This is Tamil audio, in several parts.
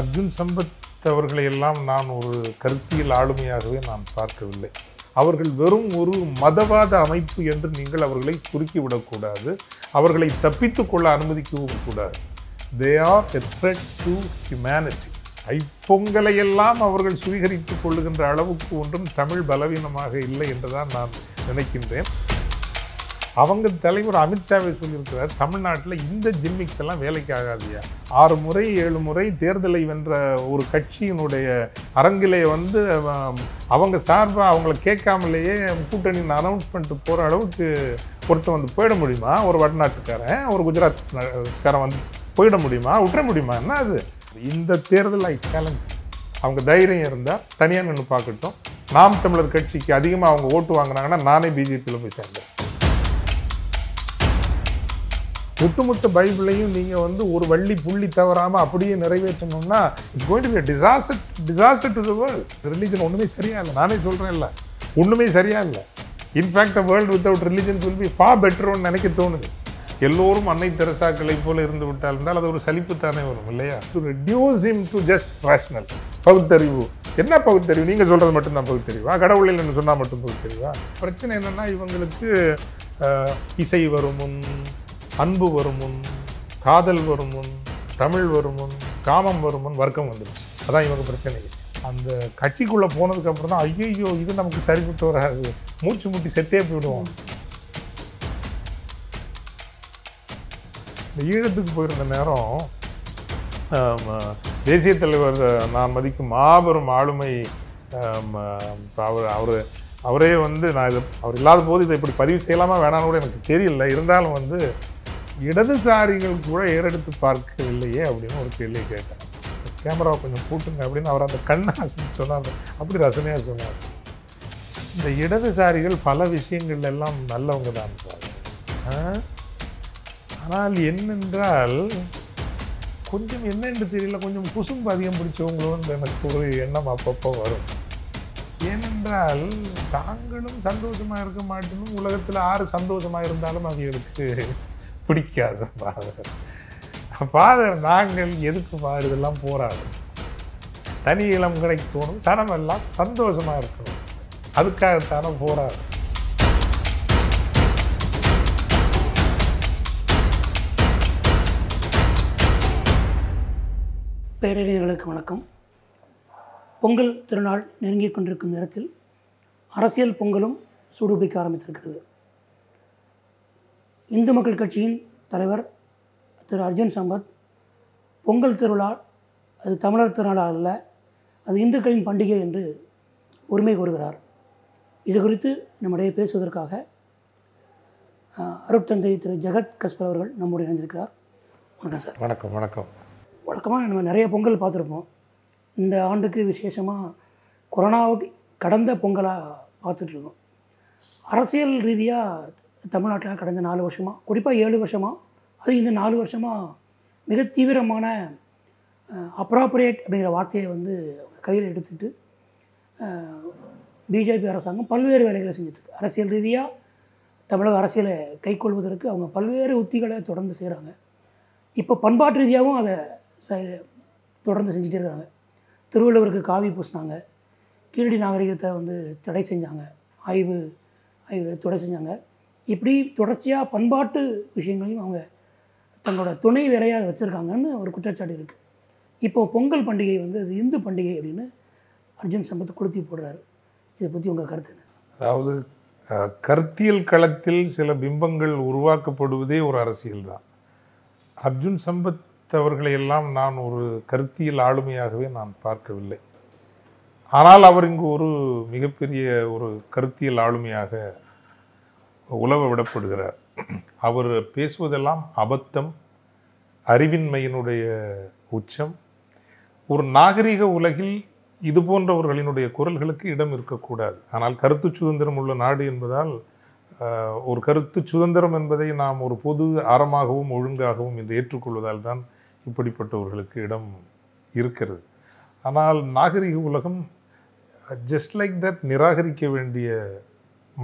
அர்ஜுன் சம்பத் அவர்களை எல்லாம் நான் ஒரு கருத்தியல் ஆளுமையாகவே நான் பார்க்கவில்லை அவர்கள் வெறும் ஒரு மதவாத அமைப்பு என்று நீங்கள் அவர்களை சுருக்கிவிடக்கூடாது அவர்களை தப்பித்து கொள்ள அனுமதிக்கவும் கூடாது they are a to humanity எல்லாம் அவர்கள் சுவீகரித்துக் கொள்ளுகின்ற அளவுக்கு ஒன்றும் தமிழ் பலவீனமாக இல்லை என்றுதான் நான் நினைக்கின்றேன் அவங்க தலைவர் அமித்ஷாவை சொல்லியிருக்கிறார் தமிழ்நாட்டில் இந்த ஜிம்மிக்ஸ் எல்லாம் வேலைக்கு ஆகாதியா ஆறு முறை ஏழு முறை தேர்தலை வென்ற ஒரு கட்சியினுடைய அரங்கிலே வந்து அவங்க சார்பாக அவங்கள கேட்காமலேயே கூட்டணியின் அனௌன்ஸ்மெண்ட் போகிற அளவுக்கு ஒருத்தர் வந்து போயிட முடியுமா ஒரு வடநாட்டுக்காரன் ஒரு குஜராத்காரன் வந்து போயிட முடியுமா விட்டுற முடியுமா என்ன அது இந்த தேர்தல் ஐ சேலஞ்ச் அவங்க தைரியம் இருந்தால் தனியாக நின்று பார்க்கட்டும் நாம் தமிழர் கட்சிக்கு அதிகமாக அவங்க ஓட்டு வாங்கினாங்கன்னா நானே பிஜேபியில் போய் சேர்ந்தேன் ஒட்டுமொத்த பைபிளையும் நீங்கள் வந்து ஒரு வள்ளி புள்ளி தவறாமல் அப்படியே நிறைவேற்றணும்னா it's going to disaster to the world religion ஒன்றுமே சரியாக இல்லை நானே சொல்கிறேன் இல்லை ஒன்றுமே சரியாக இல்லை in fact a world without religion will be far பெட்டர்னு நினைக்க தோணுது எல்லோரும் அன்னை தெரசாக்களை போல இருந்து விட்டால் இருந்தால் அது ஒரு சலிப்பு தானே வரும் இல்லையா to reduce him to just rational பகுத்தறிவு என்ன பகுத்தறிவு நீங்கள் சொல்கிறது மட்டும்தான் பகுத்தறிவா கடவுளில் என்ன சொன்னால் மட்டும் பகுத்தறிவா பிரச்சனை என்னென்னா இவங்களுக்கு இசை வருமுன் அன்பு வரும் முன் காதல் வரும் முன் தமிழ் வரும் முன் காமம் வரும் முன் வர்க்கம் வந்துடுச்சு அதான் இவங்க பிரச்சனை அந்த கட்சிக்குள்ளே போனதுக்கப்புறம் தான் ஐயோ இது நமக்கு சரிப்பட்டு வராது மூச்சு முட்டி செத்தே போயிடுவோம் இந்த ஈழத்துக்கு போயிருந்த நேரம் தேசிய தலைவர் நான் மதிக்கும் மாபெரும் ஆளுமை அவர் அவர் அவரே வந்து நான் இது அவர் இல்லாத போது இதை இப்படி பதிவு செய்யலாமா வேணான்னு கூட எனக்கு தெரியல இருந்தாலும் வந்து இடதுசாரிகள் கூட ஏறெடுத்து பார்க்கவில்லையே அப்படின்னு ஒரு கேள்வி கேட்டேன் கேமராவை கொஞ்சம் கூட்டுங்க அப்படின்னு அவர் அந்த கண்ணை சொன்னார் அப்படி ரசனையாக சொன்னார் இந்த இடதுசாரிகள் பல விஷயங்கள் எல்லாம் நல்லவங்க தான் ஆனால் என்னென்றால் கொஞ்சம் என்னென்று தெரியல கொஞ்சம் குசும்பு அதிகம் பிடிச்சவங்களோன்ற எனக்கு ஒரு எண்ணம் அப்பப்போ வரும் ஏனென்றால் தாங்களும் சந்தோஷமாக இருக்க மாட்டேனும் உலகத்தில் ஆறு சந்தோஷமாக இருந்தாலும் அவங்களுக்கு பிடிக்காது ஃபாதர் ஃபாதர் நாங்கள் எதுக்கு இதெல்லாம் போராடும் தனி இளம் கிடைக்கணும் சனமெல்லாம் சந்தோஷமாக இருக்கணும் அதுக்காகத்தான போராடும் பேரறிஞர்களுக்கு வணக்கம் பொங்கல் திருநாள் நெருங்கிக் கொண்டிருக்கும் நேரத்தில் அரசியல் பொங்கலும் சூடுபிடிக்க ஆரம்பித்திருக்கிறது இந்து மக்கள் கட்சியின் தலைவர் திரு அர்ஜுன் சம்பத் பொங்கல் திருவிழா அது தமிழர் திருநாளாக அல்ல அது இந்துக்களின் பண்டிகை என்று உரிமை கூறுகிறார் இது குறித்து நம்முடைய பேசுவதற்காக அருட்தந்தை திரு ஜெகத் கஸ்பர் அவர்கள் நம்முடைய இணைந்திருக்கிறார் வணக்கம் சார் வணக்கம் வணக்கம் வழக்கமாக நம்ம நிறைய பொங்கல் பார்த்துருப்போம் இந்த ஆண்டுக்கு விசேஷமாக கொரோனாவுக்கு கடந்த பொங்கலாக பார்த்துட்ருக்கோம் அரசியல் ரீதியாக தமிழ்நாட்டில் கடந்த நாலு வருஷமாக குறிப்பாக ஏழு வருஷமாக அது இந்த நாலு வருஷமாக மிக தீவிரமான அப்ராப்ரியேட் அப்படிங்கிற வார்த்தையை வந்து கையில் எடுத்துட்டு பிஜேபி அரசாங்கம் பல்வேறு வேலைகளை செஞ்சுட்டு அரசியல் ரீதியாக தமிழக அரசியலை கைக்கொள்வதற்கு அவங்க பல்வேறு உத்திகளை தொடர்ந்து செய்கிறாங்க இப்போ பண்பாட்டு ரீதியாகவும் அதை தொடர்ந்து செஞ்சுட்டே இருக்காங்க திருவள்ளுவருக்கு காவி பூசினாங்க கீழடி நாகரிகத்தை வந்து தடை செஞ்சாங்க ஆய்வு ஆய்வு தடை செஞ்சாங்க இப்படி தொடர்ச்சியாக பண்பாட்டு விஷயங்களையும் அவங்க தங்களோட துணை வேறையாக வச்சுருக்காங்கன்னு ஒரு குற்றச்சாட்டு இருக்குது இப்போது பொங்கல் பண்டிகை வந்து அது இந்து பண்டிகை அப்படின்னு அர்ஜுன் சம்பத் கொடுத்தி போடுறாரு இதை பற்றி உங்கள் கருத்து என்ன அதாவது கருத்தியல் களத்தில் சில பிம்பங்கள் உருவாக்கப்படுவதே ஒரு அரசியல் தான் அர்ஜுன் சம்பத் அவர்களையெல்லாம் நான் ஒரு கருத்தியல் ஆளுமையாகவே நான் பார்க்கவில்லை ஆனால் அவர் இங்கு ஒரு மிகப்பெரிய ஒரு கருத்தியல் ஆளுமையாக உலவ விடப்படுகிறார் அவர் பேசுவதெல்லாம் அபத்தம் அறிவின்மையினுடைய உச்சம் ஒரு நாகரிக உலகில் இது போன்றவர்களினுடைய குரல்களுக்கு இடம் இருக்கக்கூடாது ஆனால் கருத்து சுதந்திரம் உள்ள நாடு என்பதால் ஒரு கருத்து சுதந்திரம் என்பதை நாம் ஒரு பொது அறமாகவும் ஒழுங்காகவும் என்று ஏற்றுக்கொள்வதால் தான் இப்படிப்பட்டவர்களுக்கு இடம் இருக்கிறது ஆனால் நாகரிக உலகம் ஜஸ்ட் லைக் தட் நிராகரிக்க வேண்டிய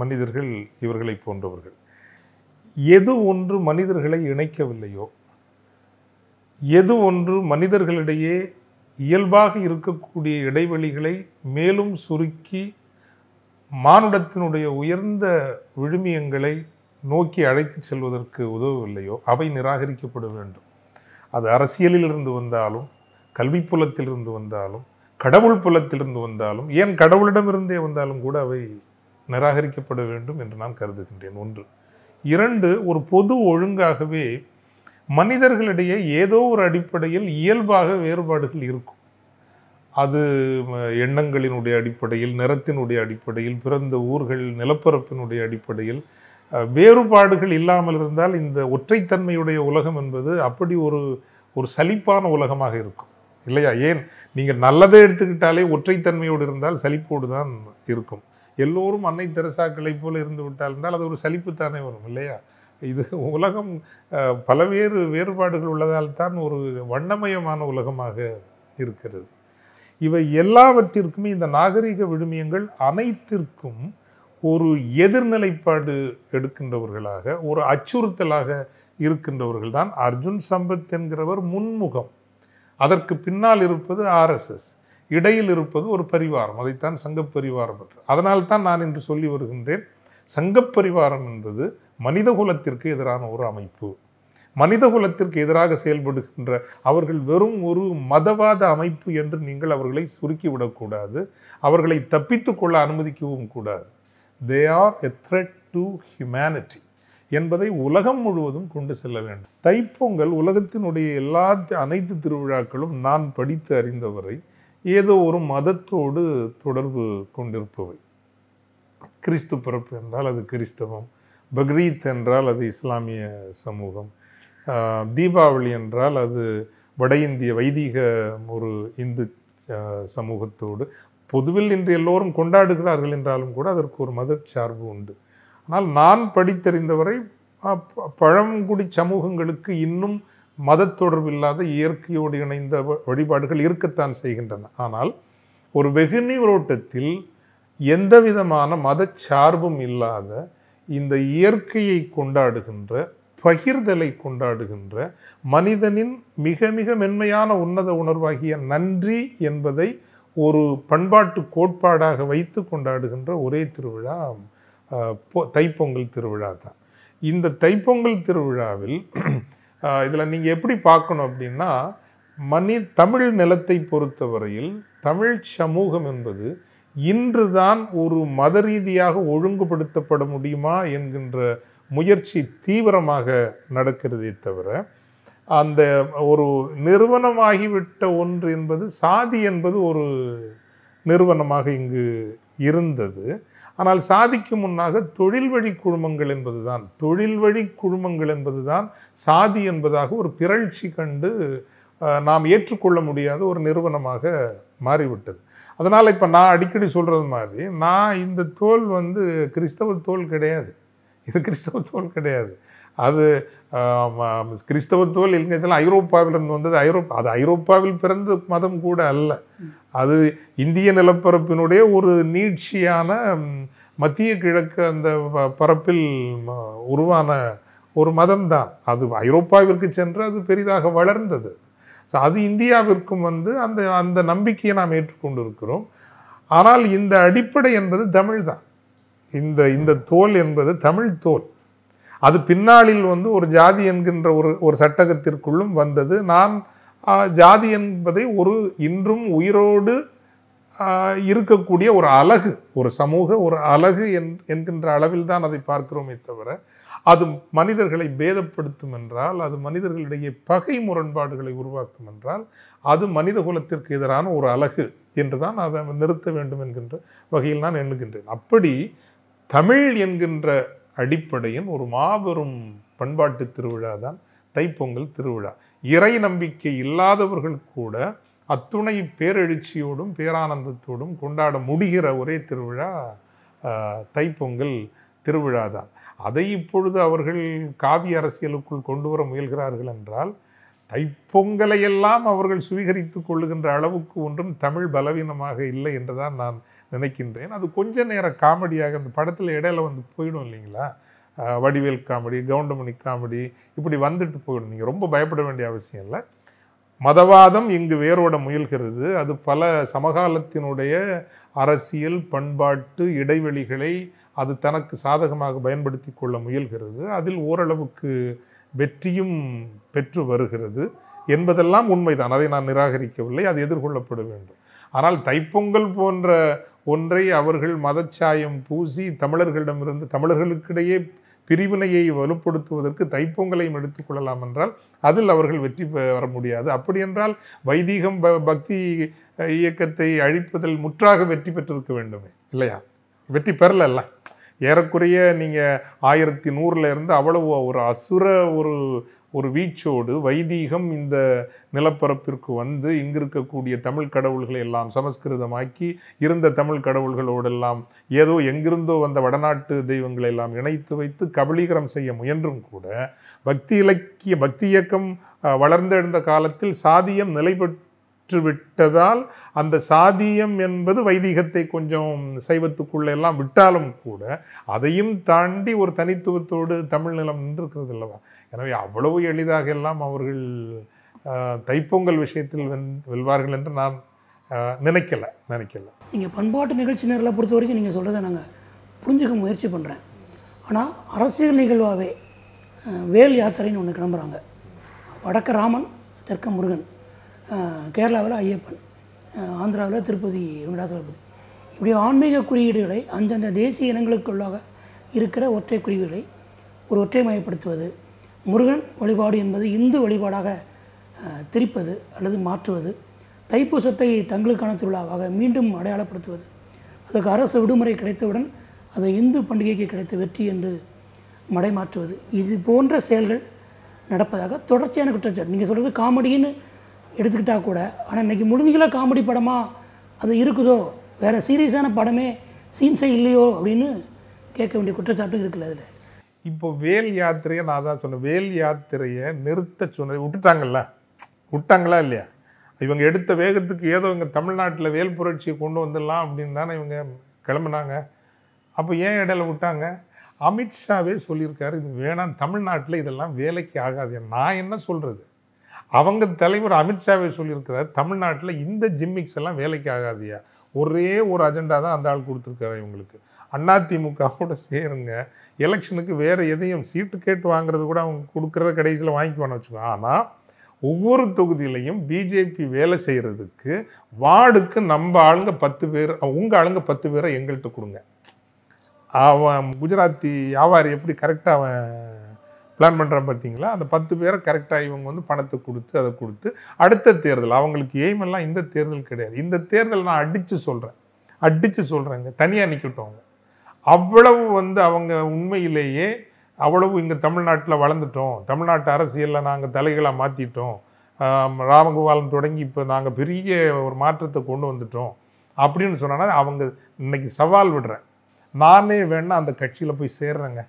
மனிதர்கள் இவர்களை போன்றவர்கள் எது ஒன்று மனிதர்களை இணைக்கவில்லையோ எது ஒன்று மனிதர்களிடையே இயல்பாக இருக்கக்கூடிய இடைவெளிகளை மேலும் சுருக்கி மானுடத்தினுடைய உயர்ந்த விழுமியங்களை நோக்கி அழைத்து செல்வதற்கு உதவவில்லையோ அவை நிராகரிக்கப்பட வேண்டும் அது அரசியலிலிருந்து வந்தாலும் கல்வி புலத்திலிருந்து வந்தாலும் கடவுள் புலத்திலிருந்து வந்தாலும் ஏன் கடவுளிடமிருந்தே வந்தாலும் கூட அவை நிராகரிக்கப்பட வேண்டும் என்று நான் கருதுகின்றேன் ஒன்று இரண்டு ஒரு பொது ஒழுங்காகவே மனிதர்களிடையே ஏதோ ஒரு அடிப்படையில் இயல்பாக வேறுபாடுகள் இருக்கும் அது எண்ணங்களினுடைய அடிப்படையில் நிறத்தினுடைய அடிப்படையில் பிறந்த ஊர்கள் நிலப்பரப்பினுடைய அடிப்படையில் வேறுபாடுகள் இல்லாமல் இருந்தால் இந்த ஒற்றைத்தன்மையுடைய உலகம் என்பது அப்படி ஒரு ஒரு சலிப்பான உலகமாக இருக்கும் இல்லையா ஏன் நீங்கள் நல்லதை எடுத்துக்கிட்டாலே ஒற்றைத்தன்மையோடு இருந்தால் சலிப்போடு தான் இருக்கும் எல்லோரும் அன்னை தெரசாக்களைப் போல இருந்து விட்டால் என்றால் அது ஒரு சலிப்புத்தானே வரும் இல்லையா இது உலகம் பலவேறு வேறுபாடுகள் உள்ளதால் தான் ஒரு வண்ணமயமான உலகமாக இருக்கிறது இவை எல்லாவற்றிற்குமே இந்த நாகரிக விழுமியங்கள் அனைத்திற்கும் ஒரு எதிர்நிலைப்பாடு எடுக்கின்றவர்களாக ஒரு அச்சுறுத்தலாக இருக்கின்றவர்கள் தான் அர்ஜுன் சம்பத் என்கிறவர் முன்முகம் அதற்கு பின்னால் இருப்பது ஆர்எஸ்எஸ் இடையில் இருப்பது ஒரு பரிவாரம் அதைத்தான் சங்கப்பரிவாரம் என்று அதனால்தான் நான் இன்று சொல்லி வருகின்றேன் சங்கப்பரிவாரம் என்பது மனிதகுலத்திற்கு எதிரான ஒரு அமைப்பு மனிதகுலத்திற்கு எதிராக செயல்படுகின்ற அவர்கள் வெறும் ஒரு மதவாத அமைப்பு என்று நீங்கள் அவர்களை சுருக்கிவிடக்கூடாது அவர்களை தப்பித்து கொள்ள அனுமதிக்கவும் கூடாது they are a threat to humanity என்பதை உலகம் முழுவதும் கொண்டு செல்ல வேண்டும் தைப்பொங்கல் உலகத்தினுடைய எல்லா அனைத்து திருவிழாக்களும் நான் படித்து அறிந்தவரை ஏதோ ஒரு மதத்தோடு தொடர்பு கொண்டிருப்பவை கிறிஸ்து பிறப்பு என்றால் அது கிறிஸ்தவம் பக்ரீத் என்றால் அது இஸ்லாமிய சமூகம் தீபாவளி என்றால் அது வட இந்திய வைதிக ஒரு இந்து சமூகத்தோடு பொதுவில் இன்று எல்லோரும் கொண்டாடுகிறார்கள் என்றாலும் கூட அதற்கு ஒரு மத சார்பு உண்டு ஆனால் நான் படித்தறிந்தவரை பழங்குடி சமூகங்களுக்கு இன்னும் மத தொடர்பு இல்லாத இயற்கையோடு இணைந்த வழிபாடுகள் இருக்கத்தான் செய்கின்றன ஆனால் ஒரு வெகு நீரோட்டத்தில் எந்த விதமான மத சார்பும் இல்லாத இந்த இயற்கையை கொண்டாடுகின்ற பகிர்தலை கொண்டாடுகின்ற மனிதனின் மிக மிக மென்மையான உன்னத உணர்வாகிய நன்றி என்பதை ஒரு பண்பாட்டு கோட்பாடாக வைத்து கொண்டாடுகின்ற ஒரே திருவிழா தைப்பொங்கல் திருவிழா தான் இந்த தைப்பொங்கல் திருவிழாவில் இதில் நீங்கள் எப்படி பார்க்கணும் அப்படின்னா மனி தமிழ் நிலத்தை பொறுத்தவரையில் தமிழ் சமூகம் என்பது இன்றுதான் ஒரு மத ரீதியாக ஒழுங்குபடுத்தப்பட முடியுமா என்கின்ற முயற்சி தீவிரமாக நடக்கிறதே தவிர அந்த ஒரு நிறுவனமாகிவிட்ட ஒன்று என்பது சாதி என்பது ஒரு நிறுவனமாக இங்கு இருந்தது ஆனால் சாதிக்கு முன்னாக தொழில் வழி குழுமங்கள் என்பதுதான் தொழில் வழி குழுமங்கள் என்பதுதான் சாதி என்பதாக ஒரு பிறழ்ச்சி கண்டு நாம் ஏற்றுக்கொள்ள முடியாத ஒரு நிறுவனமாக மாறிவிட்டது அதனால் இப்போ நான் அடிக்கடி சொல்கிறது மாதிரி நான் இந்த தோல் வந்து கிறிஸ்தவ தோல் கிடையாது இது கிறிஸ்தவ தோல் கிடையாது அது கிறிஸ்தவ தோல் இலங்கையத்தில் ஐரோப்பாவிலிருந்து வந்தது ஐரோப்பா அது ஐரோப்பாவில் பிறந்த மதம் கூட அல்ல அது இந்திய நிலப்பரப்பினுடைய ஒரு நீட்சியான மத்திய கிழக்கு அந்த பரப்பில் உருவான ஒரு மதம் தான் அது ஐரோப்பாவிற்கு சென்று அது பெரிதாக வளர்ந்தது ஸோ அது இந்தியாவிற்கும் வந்து அந்த அந்த நம்பிக்கையை நாம் ஏற்றுக்கொண்டு இருக்கிறோம் ஆனால் இந்த அடிப்படை என்பது தமிழ் தான் இந்த இந்த தோல் என்பது தமிழ் தோல் அது பின்னாளில் வந்து ஒரு ஜாதி என்கின்ற ஒரு ஒரு சட்டகத்திற்குள்ளும் வந்தது நான் ஜாதி என்பதை ஒரு இன்றும் உயிரோடு இருக்கக்கூடிய ஒரு அழகு ஒரு சமூக ஒரு அழகு என் என்கின்ற அளவில் தான் அதை பார்க்கிறோமே தவிர அது மனிதர்களை பேதப்படுத்தும் என்றால் அது மனிதர்களிடையே பகை முரண்பாடுகளை உருவாக்கும் என்றால் அது மனித குலத்திற்கு எதிரான ஒரு அழகு என்று தான் அதை நிறுத்த வேண்டும் என்கின்ற வகையில் நான் எண்ணுகின்றேன் அப்படி தமிழ் என்கின்ற அடிப்படையின் ஒரு மாபெரும் பண்பாட்டு திருவிழா தான் தைப்பொங்கல் திருவிழா இறை நம்பிக்கை இல்லாதவர்கள் கூட அத்துணை பேரெழுச்சியோடும் பேரானந்தத்தோடும் கொண்டாட முடிகிற ஒரே திருவிழா தைப்பொங்கல் திருவிழா தான் அதை இப்பொழுது அவர்கள் காவிய அரசியலுக்குள் கொண்டு வர முயல்கிறார்கள் என்றால் தைப்பொங்கலையெல்லாம் அவர்கள் சுவீகரித்து கொள்ளுகின்ற அளவுக்கு ஒன்றும் தமிழ் பலவீனமாக இல்லை என்று தான் நான் நினைக்கின்றேன் அது கொஞ்ச நேர காமெடியாக அந்த படத்தில் இடையில வந்து போயிடும் இல்லைங்களா வடிவேல் காமெடி கவுண்டமணி காமெடி இப்படி வந்துட்டு போயிடும் நீங்கள் ரொம்ப பயப்பட வேண்டிய அவசியம் இல்லை மதவாதம் இங்கு வேரோட முயல்கிறது அது பல சமகாலத்தினுடைய அரசியல் பண்பாட்டு இடைவெளிகளை அது தனக்கு சாதகமாக பயன்படுத்தி கொள்ள முயல்கிறது அதில் ஓரளவுக்கு வெற்றியும் பெற்று வருகிறது என்பதெல்லாம் உண்மைதான் அதை நான் நிராகரிக்கவில்லை அது எதிர்கொள்ளப்பட வேண்டும் ஆனால் தைப்பொங்கல் போன்ற ஒன்றை அவர்கள் மதச்சாயம் பூசி தமிழர்களிடமிருந்து தமிழர்களுக்கிடையே பிரிவினையை வலுப்படுத்துவதற்கு தைப்பொங்கலையும் எடுத்துக்கொள்ளலாம் என்றால் அதில் அவர்கள் வெற்றி பெற முடியாது அப்படி என்றால் வைதீகம் பக்தி இயக்கத்தை அழிப்பதில் முற்றாக வெற்றி பெற்றிருக்க வேண்டுமே இல்லையா வெற்றி பெறலல்ல ஏறக்குறைய நீங்கள் ஆயிரத்தி நூறில் இருந்து அவ்வளவு ஒரு அசுர ஒரு ஒரு வீச்சோடு வைதீகம் இந்த நிலப்பரப்பிற்கு வந்து இங்கிருக்கக்கூடிய தமிழ் கடவுள்களை எல்லாம் சமஸ்கிருதமாக்கி இருந்த தமிழ் கடவுள்களோடெல்லாம் ஏதோ எங்கிருந்தோ வந்த வடநாட்டு தெய்வங்களை எல்லாம் இணைத்து வைத்து கபலீகரம் செய்ய முயன்றும் கூட பக்தி இலக்கிய பக்தி இயக்கம் வளர்ந்தெழுந்த காலத்தில் சாதியம் நிலைபெற்று விட்டதால் அந்த சாதியம் என்பது வைதிகத்தை கொஞ்சம் எல்லாம் விட்டாலும் கூட அதையும் தாண்டி ஒரு தனித்துவத்தோடு தமிழ் நிலம் நின்றுக்கிறது அல்லவா எனவே அவ்வளவு எளிதாக எல்லாம் அவர்கள் தைப்பொங்கல் விஷயத்தில் வென் வெல்வார்கள் என்று நான் நினைக்கலை நினைக்கல நீங்கள் பண்பாட்டு நிகழ்ச்சி நேரில் பொறுத்த வரைக்கும் நீங்கள் சொல்கிறத நாங்கள் புரிஞ்சுக்க முயற்சி பண்ணுறேன் ஆனால் அரசியல் நிகழ்வாகவே வேல் யாத்திரைன்னு ஒன்று கிளம்புறாங்க வடக்கு ராமன் தெற்க முருகன் கேரளாவில் ஐயப்பன் ஆந்திராவில் திருப்பதி வெங்கடாசலபதி இப்படி ஆன்மீக குறியீடுகளை அந்தந்த தேசிய இனங்களுக்குள்ளாக இருக்கிற ஒற்றை குறிவுகளை ஒரு ஒற்றை மயப்படுத்துவது முருகன் வழிபாடு என்பது இந்து வழிபாடாக திரிப்பது அல்லது மாற்றுவது தைப்பூசத்தை தங்களுக்கான திருவிழாவாக மீண்டும் அடையாளப்படுத்துவது அதற்கு அரசு விடுமுறை கிடைத்தவுடன் அதை இந்து பண்டிகைக்கு கிடைத்த வெற்றி என்று மடைமாற்றுவது இது போன்ற செயல்கள் நடப்பதாக தொடர்ச்சியான குற்றச்சாட்டு நீங்கள் சொல்கிறது காமெடின்னு எடுத்துக்கிட்டால் கூட ஆனால் இன்றைக்கி முழுமைகளாக காமெடி படமாக அது இருக்குதோ வேறு சீரியஸான படமே சீன்ஸே இல்லையோ அப்படின்னு கேட்க வேண்டிய குற்றச்சாட்டும் இருக்குல்ல அதில் இப்போ வேல் யாத்திரையை நான் தான் சொன்னேன் வேல் யாத்திரையை நிறுத்த சொன்னது விட்டுட்டாங்கல்ல விட்டாங்களா இல்லையா இவங்க எடுத்த வேகத்துக்கு ஏதோ இவங்க தமிழ்நாட்டில் வேல் புரட்சியை கொண்டு வந்துடலாம் அப்படின்னு தானே இவங்க கிளம்புனாங்க அப்போ ஏன் இடையில விட்டாங்க அமித்ஷாவே சொல்லியிருக்காரு இது வேணாம் தமிழ்நாட்டில் இதெல்லாம் வேலைக்கு ஆகாது நான் என்ன சொல்கிறது அவங்க தலைவர் அமித்ஷாவை சொல்லியிருக்கிறார் தமிழ்நாட்டில் இந்த ஜிம்மிக்ஸ் எல்லாம் வேலைக்கு ஆகாதியா ஒரே ஒரு அஜெண்டா தான் அந்த ஆள் கொடுத்துருக்காரு இவங்களுக்கு அதிமுகவோட சேருங்க எலெக்ஷனுக்கு வேறு எதையும் சீட்டு கேட்டு வாங்குறது கூட அவங்க கொடுக்குறத கடைசியில் வாங்கிக்குவான்னு வச்சுக்கோங்க ஆனால் ஒவ்வொரு தொகுதியிலையும் பிஜேபி வேலை செய்கிறதுக்கு வார்டுக்கு நம்ம ஆளுங்க பத்து பேர் உங்கள் ஆளுங்க பத்து பேரை எங்கள்கிட்ட கொடுங்க அவன் குஜராத்தி வியாபாரி எப்படி கரெக்டாக அவன் பிளான் பண்ணுறான் பார்த்தீங்களா அந்த பத்து பேரை கரெக்டாக இவங்க வந்து பணத்தை கொடுத்து அதை கொடுத்து அடுத்த தேர்தல் அவங்களுக்கு எல்லாம் இந்த தேர்தல் கிடையாது இந்த தேர்தல் நான் அடித்து சொல்கிறேன் அடித்து சொல்கிறேங்க தனியாக நிற்கட்டும் அவங்க அவ்வளவு வந்து அவங்க உண்மையிலேயே அவ்வளவு இங்கே தமிழ்நாட்டில் வளர்ந்துட்டோம் தமிழ்நாட்டு அரசியலில் நாங்கள் தலைகளாக மாற்றிட்டோம் ராமகோபாலன் தொடங்கி இப்போ நாங்கள் பெரிய ஒரு மாற்றத்தை கொண்டு வந்துட்டோம் அப்படின்னு சொன்னால் அவங்க இன்றைக்கி சவால் விடுறேன் நானே வேணால் அந்த கட்சியில் போய் சேர்றேங்க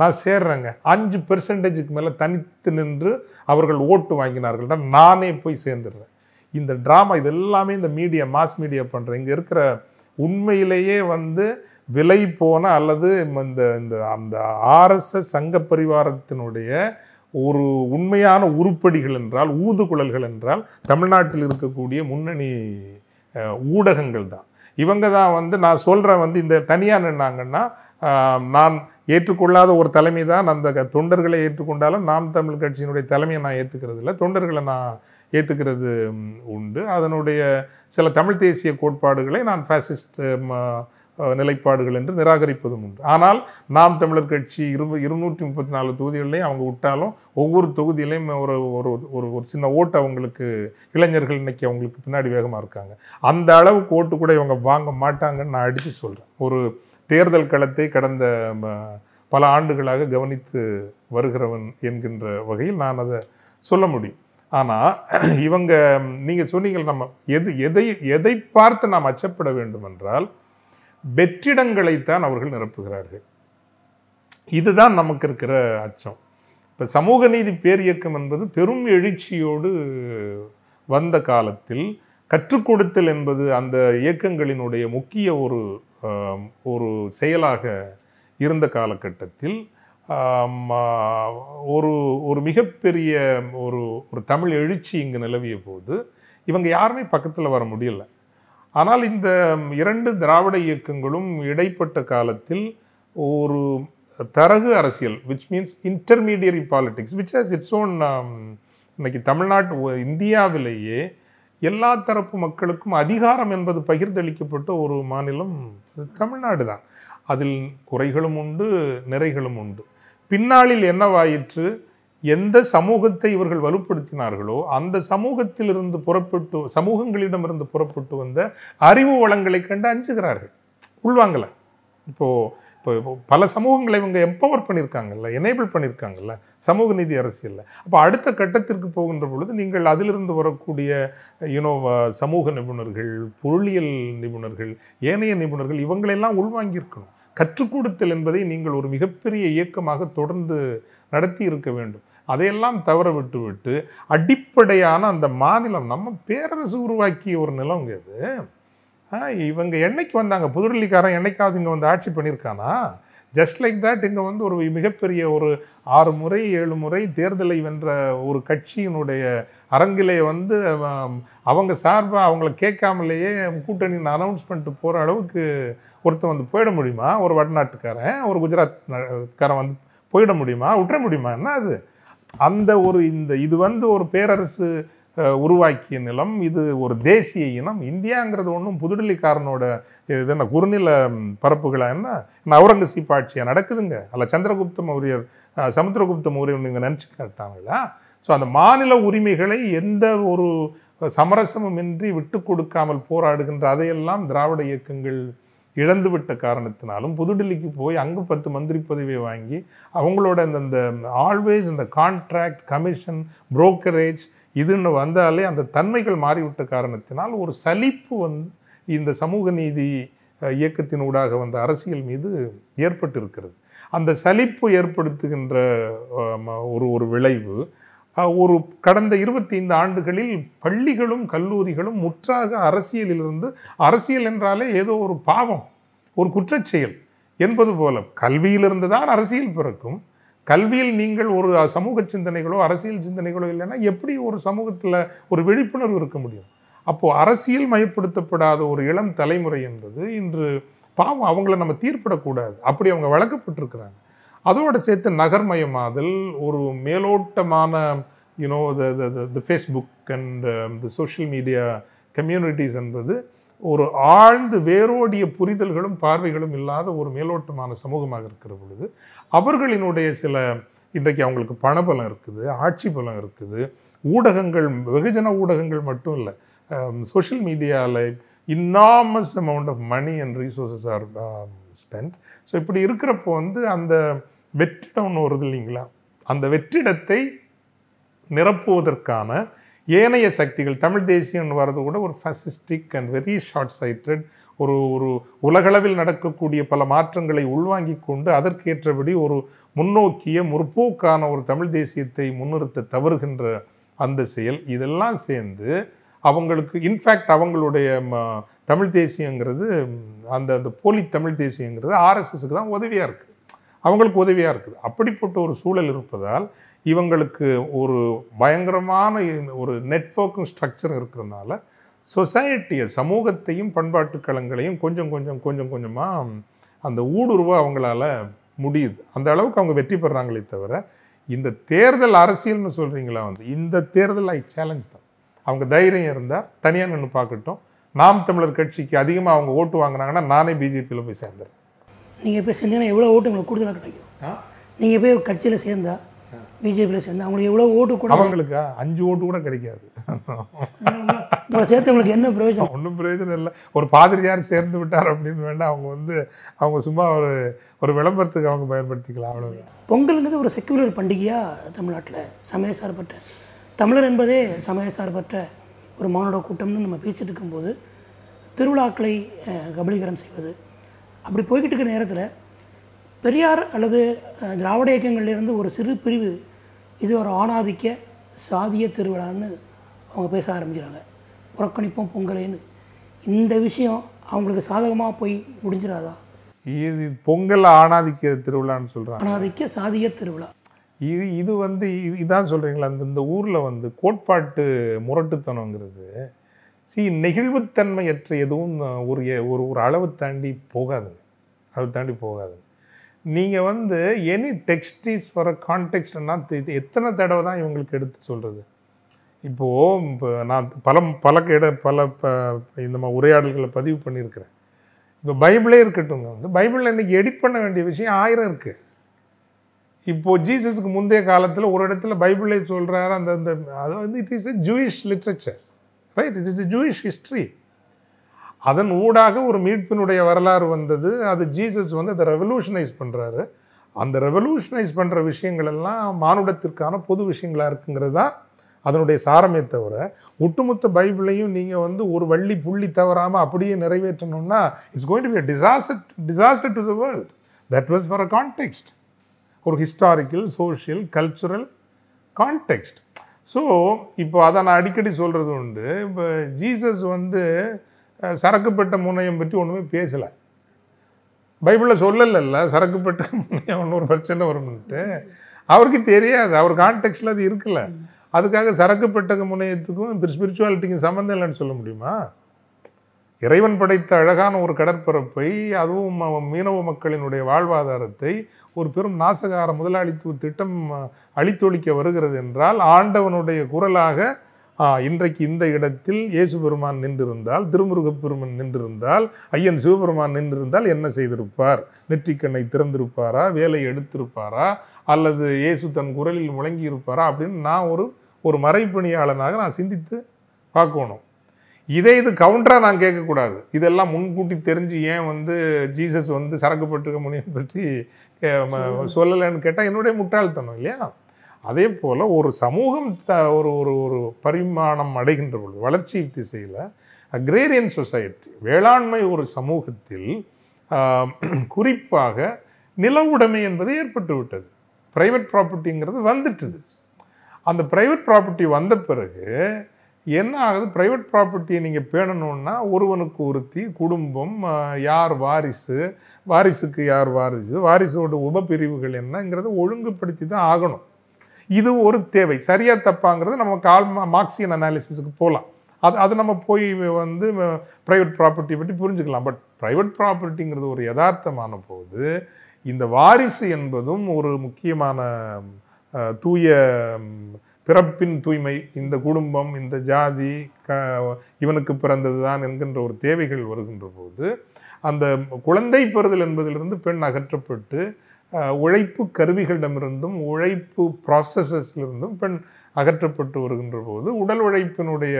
நான் சேர்றேங்க அஞ்சு பெர்சன்டேஜுக்கு மேலே தனித்து நின்று அவர்கள் ஓட்டு வாங்கினார்கள் நானே போய் சேர்ந்துடுறேன் இந்த ட்ராமா இது எல்லாமே இந்த மீடியா மாஸ் மீடியா பண்ணுற இங்கே இருக்கிற உண்மையிலேயே வந்து விலை போன அல்லது இந்த இந்த அந்த ஆர்எஸ்எஸ் சங்க பரிவாரத்தினுடைய ஒரு உண்மையான உருப்படிகள் என்றால் ஊதுகுழல்கள் என்றால் தமிழ்நாட்டில் இருக்கக்கூடிய முன்னணி ஊடகங்கள் தான் இவங்க தான் வந்து நான் சொல்கிறேன் வந்து இந்த தனியாக நின்னாங்கன்னா நான் ஏற்றுக்கொள்ளாத ஒரு தலைமை தான் அந்த தொண்டர்களை ஏற்றுக்கொண்டாலும் நாம் தமிழ் கட்சியினுடைய தலைமையை நான் ஏற்றுக்கிறது இல்லை தொண்டர்களை நான் ஏற்றுக்கிறது உண்டு அதனுடைய சில தமிழ் தேசிய கோட்பாடுகளை நான் ஃபேசிஸ்ட் நிலைப்பாடுகள் என்று நிராகரிப்பதும் உண்டு ஆனால் நாம் தமிழர் கட்சி இரு இருநூற்றி முப்பத்தி நாலு தொகுதிகளையும் அவங்க விட்டாலும் ஒவ்வொரு தொகுதியிலையும் ஒரு ஒரு ஒரு ஒரு சின்ன ஓட்டு அவங்களுக்கு இளைஞர்கள் இன்னைக்கு அவங்களுக்கு பின்னாடி வேகமாக இருக்காங்க அந்த அளவுக்கு ஓட்டு கூட இவங்க வாங்க மாட்டாங்கன்னு நான் அடித்து சொல்கிறேன் ஒரு தேர்தல் களத்தை கடந்த பல ஆண்டுகளாக கவனித்து வருகிறவன் என்கின்ற வகையில் நான் அதை சொல்ல முடியும் ஆனால் இவங்க நீங்கள் சொன்னீங்க நம்ம எது எதை எதை பார்த்து நாம் அச்சப்பட வேண்டும் என்றால் வெற்றிடங்களைத்தான் அவர்கள் நிரப்புகிறார்கள் இதுதான் நமக்கு இருக்கிற அச்சம் இப்போ சமூக நீதி பேரியக்கம் என்பது பெரும் எழுச்சியோடு வந்த காலத்தில் கற்றுக் கொடுத்தல் என்பது அந்த இயக்கங்களினுடைய முக்கிய ஒரு ஒரு செயலாக இருந்த காலகட்டத்தில் ஒரு ஒரு மிகப்பெரிய ஒரு ஒரு தமிழ் எழுச்சி இங்கு நிலவிய போது இவங்க யாருமே பக்கத்தில் வர முடியல ஆனால் இந்த இரண்டு திராவிட இயக்கங்களும் இடைப்பட்ட காலத்தில் ஒரு தரகு அரசியல் which means intermediary politics which has its own இன்னைக்கு தமிழ்நாட்டு இந்தியாவிலேயே எல்லா தரப்பு மக்களுக்கும் அதிகாரம் என்பது பகிர்ந்தளிக்கப்பட்ட ஒரு மாநிலம் தமிழ்நாடு தான் அதில் குறைகளும் உண்டு நிறைகளும் உண்டு பின்னாளில் என்னவாயிற்று எந்த சமூகத்தை இவர்கள் வலுப்படுத்தினார்களோ அந்த சமூகத்திலிருந்து புறப்பட்டு சமூகங்களிடமிருந்து புறப்பட்டு வந்த அறிவு வளங்களை கண்டு அஞ்சுகிறார்கள் உள்வாங்கலை இப்போது இப்போ பல சமூகங்களை இவங்க எம்பவர் பண்ணியிருக்காங்கல்ல எனேபிள் பண்ணியிருக்காங்கல்ல சமூக நீதி அரசியலில் அப்போ அடுத்த கட்டத்திற்கு போகின்ற பொழுது நீங்கள் அதிலிருந்து வரக்கூடிய யூனோ சமூக நிபுணர்கள் பொருளியல் நிபுணர்கள் ஏனைய நிபுணர்கள் இவங்களெல்லாம் உள்வாங்கியிருக்கணும் கற்றுக்கொடுத்தல் என்பதை நீங்கள் ஒரு மிகப்பெரிய இயக்கமாக தொடர்ந்து நடத்தி இருக்க வேண்டும் அதையெல்லாம் தவற விட்டு விட்டு அடிப்படையான அந்த மாநிலம் நம்ம பேரரசு உருவாக்கிய ஒரு நிலம் அது இவங்க என்னைக்கு வந்தாங்க புதுடெல்லிக்காரன் என்னைக்காவது இங்கே வந்து ஆட்சி பண்ணியிருக்கானா ஜஸ்ட் லைக் தட் இங்கே வந்து ஒரு மிகப்பெரிய ஒரு ஆறு முறை ஏழு முறை தேர்தலை வென்ற ஒரு கட்சியினுடைய அரங்கிலே வந்து அவங்க சார்பாக அவங்கள கேட்காமலேயே கூட்டணியின் அனௌன்ஸ் பண்ணிட்டு போகிற அளவுக்கு ஒருத்தன் வந்து போயிட முடியுமா ஒரு வடநாட்டுக்காரன் ஒரு குஜராத்காரன் வந்து போயிட முடியுமா விட்டுற முடியுமா என்ன அது அந்த ஒரு இந்த இது வந்து ஒரு பேரரசு உருவாக்கிய நிலம் இது ஒரு தேசிய இனம் இந்தியாங்கிறது ஒன்றும் புதுடில்லிக்காரனோட இது என்ன குறுநில பரப்புகளா என்ன அவுரங்கசீப் ஆட்சியாக நடக்குதுங்க அல்ல சந்திரகுப்த மௌரியர் சமுத்திரகுப்த மௌரியர் நீங்கள் நினச்சி கேட்டாங்களா ஸோ அந்த மாநில உரிமைகளை எந்த ஒரு சமரசமுமின்றி விட்டு கொடுக்காமல் போராடுகின்ற அதையெல்லாம் திராவிட இயக்கங்கள் இழந்துவிட்ட காரணத்தினாலும் புதுடில்லிக்கு போய் அங்கு பத்து மந்திரி பதவியை வாங்கி அவங்களோட இந்த ஆல்வேஸ் இந்த கான்ட்ராக்ட் கமிஷன் புரோக்கரேஜ் இதுன்னு வந்தாலே அந்த தன்மைகள் மாறிவிட்ட காரணத்தினால் ஒரு சலிப்பு வந்து இந்த சமூக நீதி இயக்கத்தின் ஊடாக வந்த அரசியல் மீது ஏற்பட்டிருக்கிறது அந்த சலிப்பு ஏற்படுத்துகின்ற ஒரு ஒரு விளைவு ஒரு கடந்த இருபத்தி ஐந்து ஆண்டுகளில் பள்ளிகளும் கல்லூரிகளும் முற்றாக அரசியலிலிருந்து அரசியல் என்றாலே ஏதோ ஒரு பாவம் ஒரு குற்றச்செயல் என்பது போல கல்வியிலிருந்து தான் அரசியல் பிறக்கும் கல்வியில் நீங்கள் ஒரு சமூக சிந்தனைகளோ அரசியல் சிந்தனைகளோ இல்லைன்னா எப்படி ஒரு சமூகத்தில் ஒரு விழிப்புணர்வு இருக்க முடியும் அப்போது அரசியல் மயப்படுத்தப்படாத ஒரு இளம் தலைமுறை என்பது இன்று பாவம் அவங்கள நம்ம தீர்ப்பிடக்கூடாது அப்படி அவங்க வழக்கப்பட்டிருக்கிறாங்க அதோடு சேர்த்து நகர்மயமாதல் ஒரு மேலோட்டமான you know the Facebook and the social media communities என்பது ஒரு ஆழ்ந்து வேரோடிய புரிதல்களும் பார்வைகளும் இல்லாத ஒரு மேலோட்டமான சமூகமாக இருக்கிற பொழுது அவர்களினுடைய சில இன்றைக்கு அவங்களுக்கு பணபலம் இருக்குது ஆட்சி பலம் இருக்குது ஊடகங்கள் வெகுஜன ஊடகங்கள் மட்டும் இல்லை சோஷியல் மீடியாவில் enormous amount of money and resources are spend so இப்படி இருக்கிறப்போ வந்து அந்த ஒன்று வருது இல்லைங்களா அந்த வெற்றிடத்தை நிரப்புவதற்கான ஏனைய சக்திகள் தமிழ் தேசியம்னு வர்றது கூட ஒரு fascistic and very short sighted ஒரு ஒரு உலகளவில் நடக்கக்கூடிய பல மாற்றங்களை உள்வாங்கி கொண்டு அதற்கேற்றபடி ஒரு முன்னோக்கிய முற்போக்கான ஒரு தமிழ் தேசியத்தை முன்னிறுத்த தவறுகின்ற அந்த செயல் இதெல்லாம் சேர்ந்து அவங்களுக்கு இன்ஃபேக்ட் அவங்களுடைய தமிழ் தேசியங்கிறது அந்த அந்த போலி தமிழ் தேசியங்கிறது ஆர்எஸ்எஸ்க்கு தான் உதவியாக இருக்குது அவங்களுக்கு உதவியாக இருக்குது அப்படிப்பட்ட ஒரு சூழல் இருப்பதால் இவங்களுக்கு ஒரு பயங்கரமான ஒரு நெட்ஒர்க்கும் ஸ்ட்ரக்சர் இருக்கிறதுனால சொசைட்டியை சமூகத்தையும் பண்பாட்டு களங்களையும் கொஞ்சம் கொஞ்சம் கொஞ்சம் கொஞ்சமாக அந்த ஊடுருவ அவங்களால முடியுது அந்த அளவுக்கு அவங்க வெற்றி பெறாங்களே தவிர இந்த தேர்தல் அரசியல்னு சொல்கிறீங்களா வந்து இந்த தேர்தல் ஐ சேலஞ்ச் தான் அவங்க தைரியம் இருந்தால் தனியாக நின்று பார்க்கட்டும் நாம் தமிழர் கட்சிக்கு அதிகமாக அவங்க ஓட்டு வாங்கினாங்கன்னா நானே பிஜேபியில் போய் சேர்ந்துடுறேன் நீங்கள் போய் செஞ்சீங்கன்னா எவ்வளோ ஓட்டு உங்களுக்கு கூடுதலாக கிடைக்கும் நீங்கள் போய் கட்சியில் சேர்ந்தா பிஜேபியில் சேர்ந்தா அவங்களுக்கு எவ்வளோ ஓட்டு கூட அவங்களுக்கு அஞ்சு ஓட்டு கூட கிடைக்காது உங்களை சேர்த்தவங்களுக்கு என்ன பிரயோஜனம் ஒன்றும் பிரயோஜனம் இல்லை ஒரு பாதிரியார் சேர்ந்து விட்டார் அப்படின்னு வேண்டாம் அவங்க வந்து அவங்க சும்மா ஒரு ஒரு விளம்பரத்துக்கு அவங்க பயன்படுத்திக்கலாம் அவ்வளோ பொங்கலுங்கிறது ஒரு செக்குலர் பண்டிகையாக தமிழ்நாட்டில் சமய சார்பற்ற தமிழர் என்பதே சமய சார்பற்ற ஒரு மாணவ கூட்டம்னு நம்ம பேசிகிட்டு இருக்கும்போது திருவிழாக்களை கபலீகரம் செய்வது அப்படி போய்கிட்டு இருக்கிற நேரத்தில் பெரியார் அல்லது திராவிட இயக்கங்கள்லேருந்து ஒரு சிறு பிரிவு இது ஒரு ஆணாதிக்க சாதிய திருவிழான்னு அவங்க பேச ஆரம்பிக்கிறாங்க புறக்கணிப்போம் பொங்கலேன்னு இந்த விஷயம் அவங்களுக்கு சாதகமாக போய் முடிஞ்சிடாதா இது பொங்கல் ஆணாதிக்க திருவிழான்னு சொல்கிறாங்க ஆணாதிக்க சாதிய திருவிழா இது இது வந்து இதான் சொல்கிறீங்களா அந்த இந்த ஊரில் வந்து கோட்பாட்டு முரட்டுத்தனங்கிறது சி நெகிழ்வுத்தன்மையற்ற எதுவும் ஒரு ஒரு ஒரு அளவு தாண்டி போகாதுங்க அளவு தாண்டி போகாதுங்க நீங்கள் வந்து எனி டெக்ஸ்ட் ஃபார் அ கான்டெக்ட்னா எத்தனை தடவை தான் இவங்களுக்கு எடுத்து சொல்கிறது இப்போது இப்போ நான் பல பல கிட பல இந்த மாதிரி உரையாடல்களை பதிவு பண்ணியிருக்கிறேன் இப்போ பைபிளே இருக்கட்டுங்க வந்து பைபிளில் இன்றைக்கி எடிட் பண்ண வேண்டிய விஷயம் ஆயிரம் இருக்குது இப்போது ஜீசஸுக்கு முந்தைய காலத்தில் ஒரு இடத்துல பைபிளே சொல்கிறாரு அந்த அந்த அது வந்து it is a Jewish literature right it is a Jewish history அதன் ஊடாக ஒரு மீட்பினுடைய வரலாறு வந்தது அது ஜீசஸ் வந்து அதை ரெவல்யூஷனைஸ் பண்ணுறாரு அந்த ரெவல்யூஷனைஸ் பண்ணுற விஷயங்கள் எல்லாம் மானுடத்திற்கான பொது விஷயங்களாக இருக்குங்கிறது தான் அதனுடைய சாரமே தவிர ஒட்டுமொத்த பைபிளையும் நீங்கள் வந்து ஒரு வள்ளி புள்ளி தவறாமல் அப்படியே நிறைவேற்றணும்னா it's going to be disaster to the world that was for a context ஒரு historical social cultural context so இப்போ அதை நான் அடிக்கடி சொல்கிறது உண்டு இப்போ ஜீசஸ் வந்து சரக்குப்பட்ட முனையம் பற்றி ஒன்றுமே பேசலை பைபிளில் சொல்லலைல்ல சரக்குப்பட்ட முனையம் ஒன்று ஒரு பிரச்சனை வரும்ன்ட்டு அவருக்கு தெரியாது அவர் கான்டெக்ட்டில் அது இருக்கலை அதுக்காக சரக்கு பெட்டக முனையத்துக்கும் ஸ்பிரிச்சுவாலிட்டிக்கும் சம்மந்தம் இல்லைன்னு சொல்ல முடியுமா இறைவன் படைத்த அழகான ஒரு கடற்பரப்பை அதுவும் மீனவ மக்களினுடைய வாழ்வாதாரத்தை ஒரு பெரும் நாசகார முதலாளித்துவ திட்டம் அழித்தொழிக்க வருகிறது என்றால் ஆண்டவனுடைய குரலாக இன்றைக்கு இந்த இடத்தில் இயேசு பெருமான் நின்றிருந்தால் திருமுருகப் பெருமன் நின்றிருந்தால் ஐயன் சிவபெருமான் நின்றிருந்தால் என்ன செய்திருப்பார் நெற்றிக்கண்ணை திறந்திருப்பாரா வேலை எடுத்திருப்பாரா அல்லது இயேசு தன் குரலில் முழங்கியிருப்பாரா அப்படின்னு நான் ஒரு ஒரு மறைப்பணியாளனாக நான் சிந்தித்து பார்க்கணும் இதே இது கவுண்டராக நான் கேட்கக்கூடாது இதெல்லாம் முன்கூட்டி தெரிஞ்சு ஏன் வந்து ஜீசஸ் வந்து சரக்கு பட்டுக்க முடியும் பற்றி சொல்லலைன்னு கேட்டால் என்னுடைய முட்டாள்தனம் இல்லையா அதே போல் ஒரு சமூகம் த ஒரு ஒரு ஒரு பரிமாணம் அடைகின்ற பொழுது வளர்ச்சி திசையில் அக்ரேரியன் சொசைட்டி வேளாண்மை ஒரு சமூகத்தில் குறிப்பாக நில உடைமை என்பது ஏற்பட்டு விட்டது ப்ரைவேட் ப்ராப்பர்ட்டிங்கிறது வந்துட்டுது அந்த ப்ரைவேட் ப்ராப்பர்ட்டி வந்த பிறகு என்ன ஆகுது ப்ரைவேட் ப்ராப்பர்ட்டியை நீங்கள் பேணணுன்னா ஒருவனுக்கு ஒருத்தி குடும்பம் யார் வாரிசு வாரிசுக்கு யார் வாரிசு வாரிசோட உபப்பிரிவுகள் என்னங்கிறத ஒழுங்குபடுத்தி தான் ஆகணும் இது ஒரு தேவை சரியாக தப்பாங்கிறது நம்ம கால் மார்க்சியன் அனாலிசிஸுக்கு போகலாம் அது அது நம்ம போய் வந்து ப்ரைவேட் ப்ராப்பர்ட்டி பற்றி புரிஞ்சுக்கலாம் பட் ப்ரைவேட் ப்ராப்பர்ட்டிங்கிறது ஒரு யதார்த்தமான போது இந்த வாரிசு என்பதும் ஒரு முக்கியமான தூய பிறப்பின் தூய்மை இந்த குடும்பம் இந்த ஜாதி க இவனுக்கு பிறந்தது தான் என்கின்ற ஒரு தேவைகள் வருகின்ற போது அந்த குழந்தை பெறுதல் என்பதிலிருந்து பெண் அகற்றப்பட்டு உழைப்பு கருவிகளிடமிருந்தும் உழைப்பு ப்ராசஸஸ்லிருந்தும் பெண் அகற்றப்பட்டு வருகின்ற போது உடல் உழைப்பினுடைய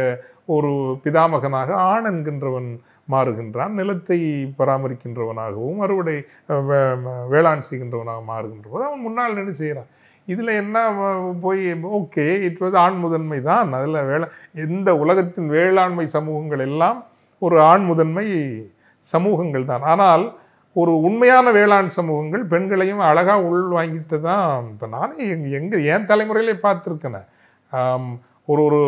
ஒரு பிதாமகனாக ஆண் என்கின்றவன் மாறுகின்றான் நிலத்தை பராமரிக்கின்றவனாகவும் அறுவடை வேளாண் செய்கின்றவனாக மாறுகின்ற போது அவன் முன்னால் நின்று செய்கிறான் இதில் என்ன போய் ஓகே இட் வாஸ் ஆண் முதன்மை தான் அதில் வேளா எந்த உலகத்தின் வேளாண்மை சமூகங்கள் எல்லாம் ஒரு ஆண் முதன்மை சமூகங்கள் தான் ஆனால் ஒரு உண்மையான வேளாண் சமூகங்கள் பெண்களையும் அழகாக உள் வாங்கிட்டு தான் இப்போ நானே எங் எங்கே என் தலைமுறையிலே பார்த்துருக்கேன் ஒரு ஒரு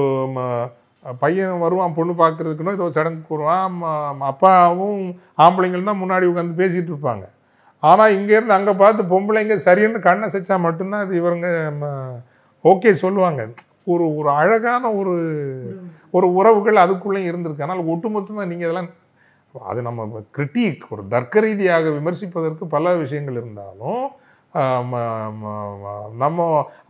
பையன் வருவான் பொண்ணு பார்க்குறதுக்குன்னு ஏதோ சடங்கு கூறுவான் அப்பாவும் ஆம்பளைங்கள் தான் முன்னாடி உட்காந்து பேசிகிட்டு இருப்பாங்க ஆனால் இங்கேருந்து அங்கே பார்த்து பொம்பளைங்க சரின்னு கண்ணை சச்சா மட்டும்தான் அது இவருங்க ஓகே சொல்லுவாங்க ஒரு ஒரு அழகான ஒரு ஒரு உறவுகள் அதுக்குள்ளே இருந்திருக்கு ஆனால் ஒட்டுமொத்தமாக நீங்கள் இதெல்லாம் அது நம்ம கிரிட்டிக் ஒரு தர்க்க ரீதியாக விமர்சிப்பதற்கு பல விஷயங்கள் இருந்தாலும் நம்ம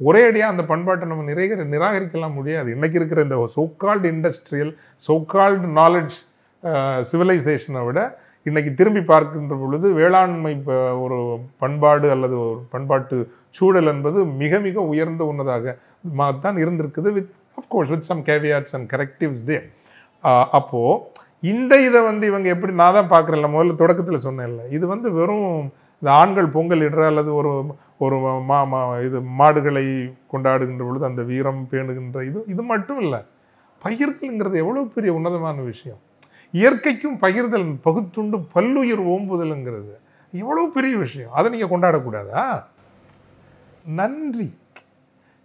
ஒரே அடியாக அந்த பண்பாட்டை நம்ம நிராகரி நிராகரிக்கலாம் முடியாது இன்றைக்கி இருக்கிற இந்த சோக்கால்டு இண்டஸ்ட்ரியல் சோக்கால்டு நாலெட்ஜ் சிவிலைசேஷனை விட இன்றைக்கி திரும்பி பார்க்கின்ற பொழுது வேளாண்மை ஒரு பண்பாடு அல்லது ஒரு பண்பாட்டு சூழல் என்பது மிக மிக உயர்ந்த ஒன்றதாக தான் இருந்திருக்குது with of course with some caveats and correctives they அப்போது இந்த இதை வந்து இவங்க எப்படி நான் தான் பார்க்குறேன் முதல்ல தொடக்கத்தில் சொன்னேன்ல இது வந்து வெறும் இந்த ஆண்கள் பொங்கல் இடுற அல்லது ஒரு ஒரு மா மா இது மாடுகளை கொண்டாடுகின்ற பொழுது அந்த வீரம் பேணுகின்ற இது இது மட்டும் இல்லை பகிர்தலுங்கிறது எவ்வளோ பெரிய உன்னதமான விஷயம் இயற்கைக்கும் பகிர்தல் பகுத்துண்டு பல்லுயிர் ஓம்புதலுங்கிறது எவ்வளோ பெரிய விஷயம் அதை நீங்கள் கொண்டாடக்கூடாதா நன்றி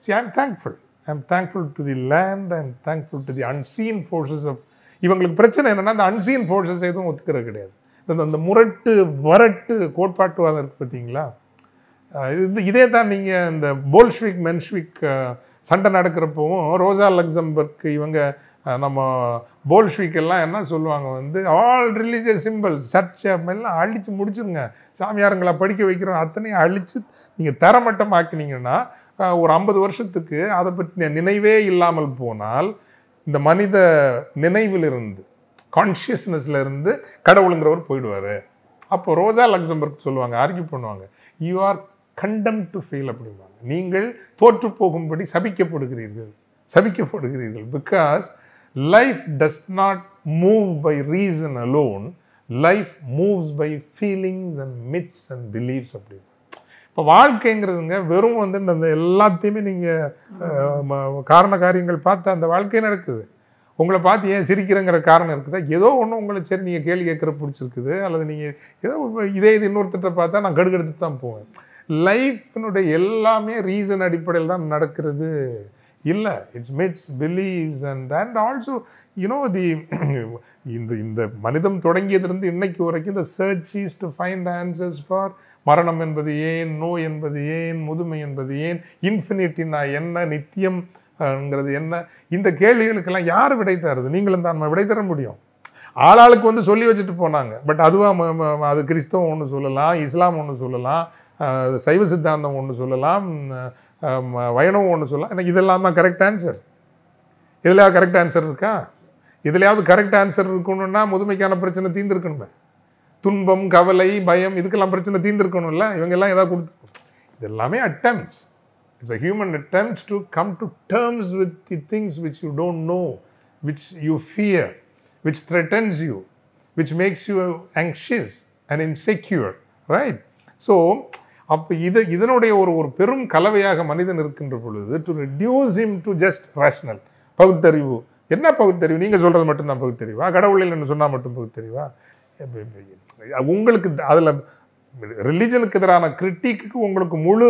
see I'm thankful I am thankful to the land I am thankful to the unseen forces of இவங்களுக்கு பிரச்சனை என்னென்னா அந்த அன்சீன் ஃபோர்ஸஸ் எதுவும் ஒத்துக்கிறது கிடையாது இந்த அந்த முரட்டு வரட்டு கோட்பாட்டுவாதம் இருக்குது பார்த்தீங்களா இது இதே தான் நீங்கள் இந்த போல்ஸ்விக் மென்ஷ்விக் சண்டை நடக்கிறப்பவும் ரோசா லக்சம்பர்க் இவங்க நம்ம போல்ஸ்விக்கெல்லாம் என்ன சொல்லுவாங்க வந்து ஆல் ரிலீஜியஸ் சிம்பிள்ஸ் சர்ச் எல்லாம் அழித்து முடிச்சுருங்க சாமியாருங்களை படிக்க வைக்கிறோம் அத்தனையும் அழித்து நீங்கள் தரமட்டம் ஆக்கினீங்கன்னா ஒரு ஐம்பது வருஷத்துக்கு அதை பற்றி நினைவே இல்லாமல் போனால் இந்த மனித நினைவிலிருந்து கான்ஷியஸ்னஸ்லேருந்து கடவுளுங்கிறவர் போயிடுவார் அப்போ ரோஜா லக்ஸம்பர்க் சொல்லுவாங்க ஆர்கியூ பண்ணுவாங்க you are condemned to fail அப்படிம்பாங்க நீங்கள் தோற்று போகும்படி சபிக்கப்படுகிறீர்கள் சபிக்கப்படுகிறீர்கள் because life does not move by reason alone life moves by feelings and myths and beliefs அப்படின்னு இப்போ வாழ்க்கைங்கிறதுங்க வெறும் வந்து இந்த எல்லாத்தையுமே நீங்கள் காரண காரியங்கள் பார்த்து அந்த வாழ்க்கை நடக்குது உங்களை பார்த்து ஏன் சிரிக்கிறேங்கிற காரணம் இருக்குதா ஏதோ ஒன்று உங்களை சரி நீங்கள் கேள்வி கேட்குற பிடிச்சிருக்குது அல்லது நீங்கள் ஏதோ இதே இது இன்னொருத்தட்ட பார்த்தா நான் கடுகெடுத்து தான் போவேன் லைஃப்னுடைய எல்லாமே ரீசன் அடிப்படையில் தான் நடக்கிறது இல்லை it's myths beliefs and and also you know the இந்த இந்த மனிதம் தொடங்கியதுலேருந்து இன்னைக்கு வரைக்கும் இந்த search is to find answers for மரணம் என்பது ஏன் நோய் என்பது ஏன் முதுமை என்பது ஏன் இன்ஃபினிட்டினா என்ன நித்தியம் ங்கிறது என்ன இந்த கேள்விகளுக்கெல்லாம் யார் விடை தருது நீங்களும் தான் விடை தர முடியும் ஆளாளுக்கு வந்து சொல்லி வச்சுட்டு போனாங்க பட் அதுவாக அது கிறிஸ்தவம் ஒன்று சொல்லலாம் இஸ்லாம் ஒன்று சொல்லலாம் சைவ சித்தாந்தம் ஒன்று சொல்லலாம் வயனும் ஒன்று சொல்லலாம் எனக்கு இதெல்லாம் தான் கரெக்ட் ஆன்சர் இதுலையாவது கரெக்ட் ஆன்சர் இருக்கா இதுலையாவது கரெக்ட் ஆன்சர் இருக்கணும்னா முதுமைக்கான பிரச்சனை தீர்ந்துருக்கணுமே துன்பம் கவலை பயம் இதுக்கெல்லாம் பிரச்சனை தீர்ந்துருக்கணும்ல இவங்கெல்லாம் எதாவது கொடுத்து இது எல்லாமே attempts it's a human attempts to come to terms with the things which you don't know which you fear which threatens you which makes you anxious and insecure right so அப்போ இதை இதனுடைய ஒரு ஒரு பெரும் கலவையாக மனிதன் இருக்கின்ற பொழுது to reduce him to just rational பகுத்தறிவு என்ன பகுத்தறிவு நீங்கள் சொல்கிறது மட்டும்தான் பகுத்தறிவா கடவுள் இல்லைன்னு சொன்னால் மட்டும் பகுத்தறிவா உங்களுக்கு அதில் ரிலீஜனுக்கு எதிரான கிரிட்டிக்கு உங்களுக்கு முழு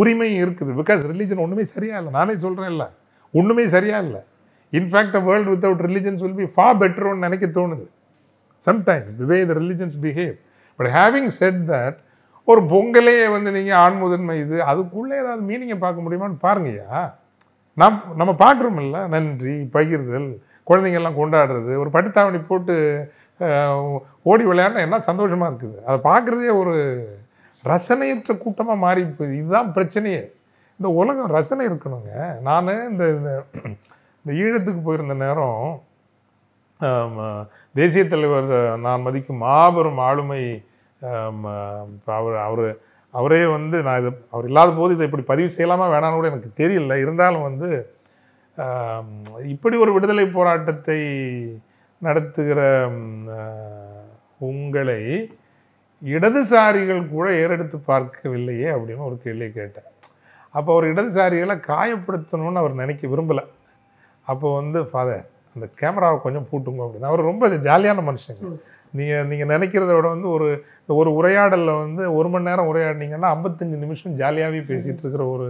உரிமையும் இருக்குது பிகாஸ் ரிலிஜன் ஒன்றுமே சரியாக இல்லை நானே சொல்கிறேன் இல்லை ஒன்றுமே சரியாக இல்லை in fact a world without religions will be far பெட்டர்னு நினைக்க தோணுது sometimes the way the religions behave but having said that ஒரு பொங்கலே வந்து நீங்கள் ஆண்முதன்மை இது அதுக்குள்ளே ஏதாவது மீனிங்கை பார்க்க முடியுமான்னு பாருங்கய்யா நம் நம்ம பார்க்குறோமில்ல நன்றி பகிர்தல் குழந்தைங்கள்லாம் கொண்டாடுறது ஒரு பட்டுத்தாவணி போட்டு ஓடி விளையாடினா என்ன சந்தோஷமாக இருக்குது அதை பார்க்குறதே ஒரு ரசனையற்ற கூட்டமாக மாறி போகுது இதுதான் பிரச்சனையே இந்த உலகம் ரசனை இருக்கணுங்க நான் இந்த இந்த ஈழத்துக்கு போயிருந்த நேரம் தேசிய தலைவர் நான் மதிக்கும் மாபெரும் ஆளுமை அவர் அவர் அவரே வந்து நான் இது அவர் இல்லாத போது இதை இப்படி பதிவு செய்யலாமா வேணான்னு கூட எனக்கு தெரியல இருந்தாலும் வந்து இப்படி ஒரு விடுதலை போராட்டத்தை நடத்துகிற உங்களை இடதுசாரிகள் கூட ஏறெடுத்து பார்க்கவில்லையே அப்படின்னு ஒரு கேள்வியை கேட்டேன் அப்போ அவர் இடதுசாரிகளை காயப்படுத்தணும்னு அவர் நினைக்க விரும்பலை அப்போ வந்து ஃபாதர் அந்த கேமராவை கொஞ்சம் பூட்டுங்க அப்படின்னு அவர் ரொம்ப ஜாலியான மனுஷங்க நீங்கள் நீங்கள் நினைக்கிறத விட வந்து ஒரு ஒரு உரையாடலில் வந்து ஒரு மணி நேரம் உரையாடினீங்கன்னா ஐம்பத்தஞ்சு நிமிஷம் ஜாலியாகவே பேசிகிட்டு இருக்கிற ஒரு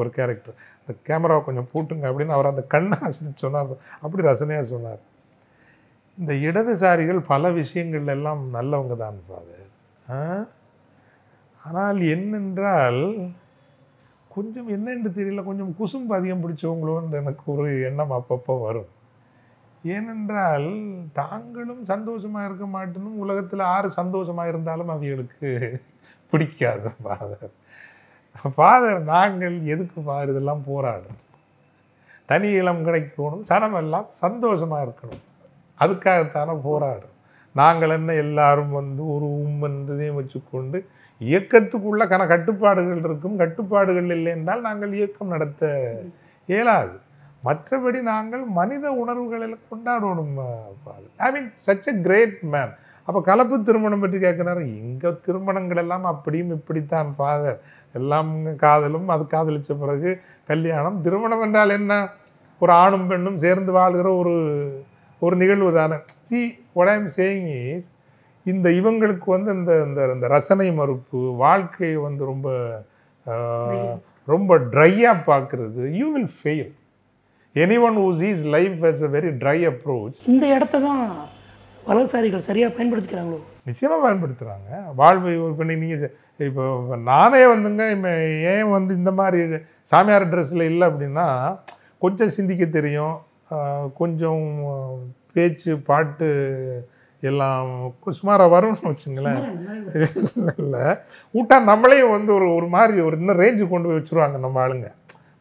ஒரு கேரக்டர் அந்த கேமராவை கொஞ்சம் பூட்டுங்க அப்படின்னு அவர் அந்த கண்ணை அசிச்சு சொன்னார் அப்படி ரசனையாக சொன்னார் இந்த இடதுசாரிகள் பல விஷயங்கள் எல்லாம் நல்லவங்க தான் ஃபாதர் ஆனால் என்னென்றால் கொஞ்சம் என்னென்று தெரியல கொஞ்சம் குசும்பு அதிகம் பிடிச்சவங்களோன்னு எனக்கு ஒரு எண்ணம் அப்பப்போ வரும் ஏனென்றால் தாங்களும் சந்தோஷமாக இருக்க மாட்டேனும் உலகத்தில் ஆறு சந்தோஷமாக இருந்தாலும் அவங்களுக்கு பிடிக்காது ஃபாதர் ஃபாதர் நாங்கள் எதுக்கு ஃபாதர் இதெல்லாம் போராடும் தனி இளம் கிடைக்கணும் சனமெல்லாம் சந்தோஷமாக இருக்கணும் அதுக்காகத்தானே போராடும் நாங்கள் என்ன எல்லாரும் வந்து ஒரு உம்மென்றதையும் வச்சுக்கொண்டு இயக்கத்துக்குள்ள கன கட்டுப்பாடுகள் இருக்கும் கட்டுப்பாடுகள் இல்லை என்றால் நாங்கள் இயக்கம் நடத்த இயலாது மற்றபடி நாங்கள் மனித உணர்வுகளில் கொண்டாடணும் I mean such a great man அப்போ கலப்பு திருமணம் பற்றி கேட்குறாரு எங்கள் திருமணங்கள் எல்லாம் அப்படியும் இப்படித்தான் ஃபாதர் எல்லாம் காதலும் அது காதலித்த பிறகு கல்யாணம் திருமணம் என்றால் என்ன ஒரு ஆணும் பெண்ணும் சேர்ந்து வாழ்கிற ஒரு ஒரு நிகழ்வு தானே சி ஒடம் ஐம் சேயிங் இஸ் இந்த இவங்களுக்கு வந்து இந்த இந்த இந்த ரசனை மறுப்பு வாழ்க்கையை வந்து ரொம்ப ரொம்ப ட்ரையாக பார்க்குறது you will fail any one whose is life was a very dry approach இந்த இடத்த தான் வலதுசாரிகள் சரியாக பயன்படுத்திக்கிறாங்களோ நிச்சயமாக பயன்படுத்துகிறாங்க வாழ்வை ஒரு பண்ணி நீங்கள் இப்போ நானே வந்துங்க இப்போ ஏன் வந்து இந்த மாதிரி சாமியார் ட்ரெஸ்ஸில் இல்லை அப்படின்னா கொஞ்சம் சிந்திக்க தெரியும் கொஞ்சம் பேச்சு பாட்டு எல்லாம் சுமாராக வரும்னு வச்சுங்களேன் இல்லை ஊட்டா நம்மளையும் வந்து ஒரு ஒரு மாதிரி ஒரு இன்னும் ரேஞ்சு கொண்டு போய் வச்சுருவாங்க நம்ம ஆளுங்க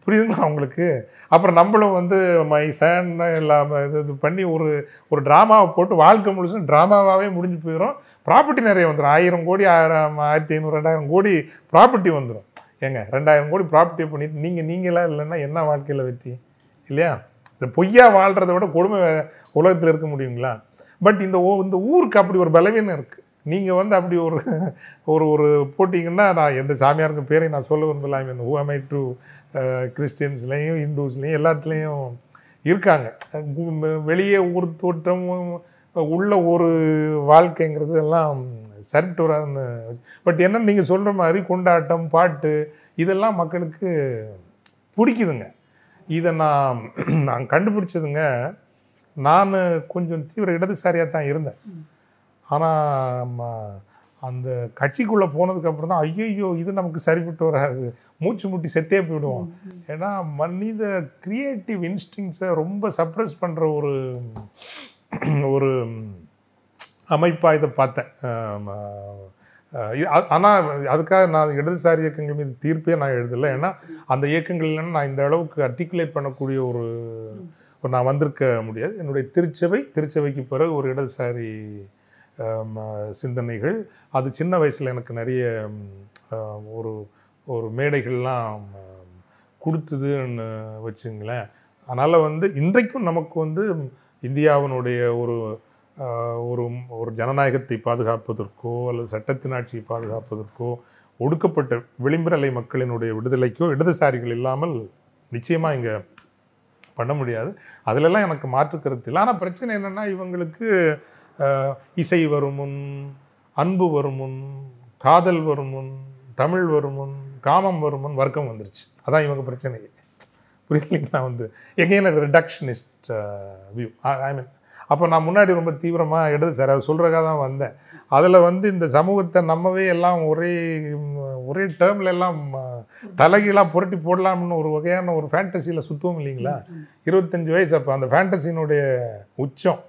புரியுதுங்களா அவங்களுக்கு அப்புறம் நம்மளும் வந்து மை சேன் இல்லாமல் இது இது பண்ணி ஒரு ஒரு ட்ராமாவை போட்டு வாழ்க்கை முழுசும் ட்ராமாவாகவே முடிஞ்சு போயிடும் ப்ராப்பர்ட்டி நிறைய வந்துடும் ஆயிரம் கோடி ஆயிரம் ஆயிரத்தி ஐநூறு ரெண்டாயிரம் கோடி ப்ராப்பர்ட்டி வந்துடும் ஏங்க ரெண்டாயிரம் கோடி ப்ராப்பர்ட்டி பண்ணிட்டு நீங்கள் நீங்களாம் இல்லைன்னா என்ன வாழ்க்கையில் வெற்றி இல்லையா இந்த பொய்யா வாழ்கிறத விட கொடுமை உலகத்தில் இருக்க முடியுங்களா பட் இந்த இந்த ஊருக்கு அப்படி ஒரு பலவீனம் இருக்குது நீங்கள் வந்து அப்படி ஒரு ஒரு ஒரு போட்டிங்கன்னா நான் எந்த சாமியாருக்கும் பேரையும் நான் சொல்ல விரும்பலாம் I mean who I do கிறிஸ்டின்ஸ்லேயும் uh, இந்துஸ்லேயும் எல்லாத்துலேயும் இருக்காங்க வெளியே ஊர் தோற்றமும் உள்ள ஒரு வாழ்க்கைங்கிறது எல்லாம் சரிட்டு வராதுன்னு பட் என்னென்னு நீங்கள் சொல்கிற மாதிரி கொண்டாட்டம் பாட்டு இதெல்லாம் மக்களுக்கு பிடிக்குதுங்க இதை நான் நான் கண்டுபிடிச்சதுங்க நான் கொஞ்சம் தீவிர இடதுசாரியாக தான் இருந்தேன் ஆனால் அந்த கட்சிக்குள்ளே போனதுக்கப்புறம் தான் ஐயோ இது நமக்கு சரிப்பட்டு வராது மூச்சு முட்டி செத்தே போயிடுவோம் ஏன்னா மனித க்ரியேட்டிவ் இன்ஸ்டிங்ஸை ரொம்ப சப்ரஸ் பண்ணுற ஒரு ஒரு அமைப்பாக இதை பார்த்தேன் ஆனால் அதுக்காக நான் இடதுசாரி இயக்கங்கள் மீது தீர்ப்பே நான் எழுதலை ஏன்னா அந்த இயக்கங்கள் இல்லைன்னா நான் இந்த அளவுக்கு அர்டிகுலேட் பண்ணக்கூடிய ஒரு நான் வந்திருக்க முடியாது என்னுடைய திருச்சபை திருச்சபைக்கு பிறகு ஒரு இடதுசாரி சிந்தனைகள் அது சின்ன வயசில் எனக்கு நிறைய ஒரு ஒரு மேடைகள்லாம் கொடுத்ததுன்னு வச்சுங்களேன் அதனால் வந்து இன்றைக்கும் நமக்கு வந்து இந்தியாவினுடைய ஒரு ஒரு ஒரு ஜனநாயகத்தை பாதுகாப்பதற்கோ அல்லது சட்டத்தின் ஆட்சியை பாதுகாப்பதற்கோ ஒடுக்கப்பட்ட விளிம்பரலை மக்களினுடைய விடுதலைக்கோ இடதுசாரிகள் இல்லாமல் நிச்சயமாக இங்கே பண்ண முடியாது அதிலெல்லாம் எனக்கு மாற்று கருத்து இல்லை ஆனால் பிரச்சனை என்னென்னா இவங்களுக்கு இசை வரும் முன் அன்பு வரும் முன் காதல் வரும் முன் தமிழ் வரும் முன் காமம் வரும் முன் வர்க்கம் வந்துருச்சு அதான் இவங்க பிரச்சனை புரியலைங்களா வந்து எங்கேயும் ரிடக்ஷனிஸ்ட் வியூ ஐ மீன் அப்போ நான் முன்னாடி ரொம்ப தீவிரமாக எடுத்து சார் அது சொல்கிறக்காக தான் வந்தேன் அதில் வந்து இந்த சமூகத்தை நம்மவே எல்லாம் ஒரே ஒரே டேர்மில் எல்லாம் தலகிலாம் புரட்டி போடலாம்னு ஒரு வகையான ஒரு ஃபேண்டசியில் சுற்றுவோம் இல்லைங்களா இருபத்தஞ்சி வயசு அப்போ அந்த ஃபேண்டசினுடைய உச்சம்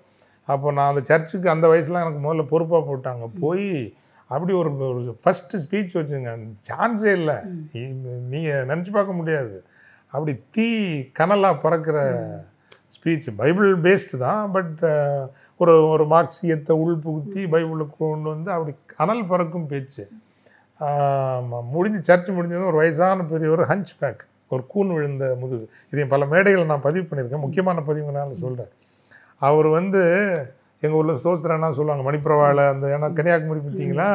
அப்போ நான் அந்த சர்ச்சுக்கு அந்த வயசுலாம் எனக்கு முதல்ல பொறுப்பாக போட்டாங்க போய் அப்படி ஒரு ஃபஸ்ட்டு ஸ்பீச் வச்சுங்க சான்ஸே இல்லை நீங்கள் நினச்சி பார்க்க முடியாது அப்படி தீ கனலாக பறக்கிற ஸ்பீச் பைபிள் பேஸ்டு தான் பட் ஒரு ஒரு மார்க்சியத்தை உள்புகுத்தி பைபிளுக்கு கொண்டு வந்து அப்படி கனல் பறக்கும் பேச்சு முடிஞ்சு சர்ச் முடிஞ்சதும் ஒரு வயசான பெரிய ஒரு ஹஞ்ச் பேக் ஒரு கூன் விழுந்த முதுகு இதையும் பல மேடைகளை நான் பதிவு பண்ணியிருக்கேன் முக்கியமான பதிவுனால சொல்கிறேன் அவர் வந்து எங்கள் ஊரில் சோத்ரன்னா சொல்லுவாங்க மணிப்பிரவாவில் அந்த ஏன்னா கன்னியாகுமரி பார்த்தீங்களா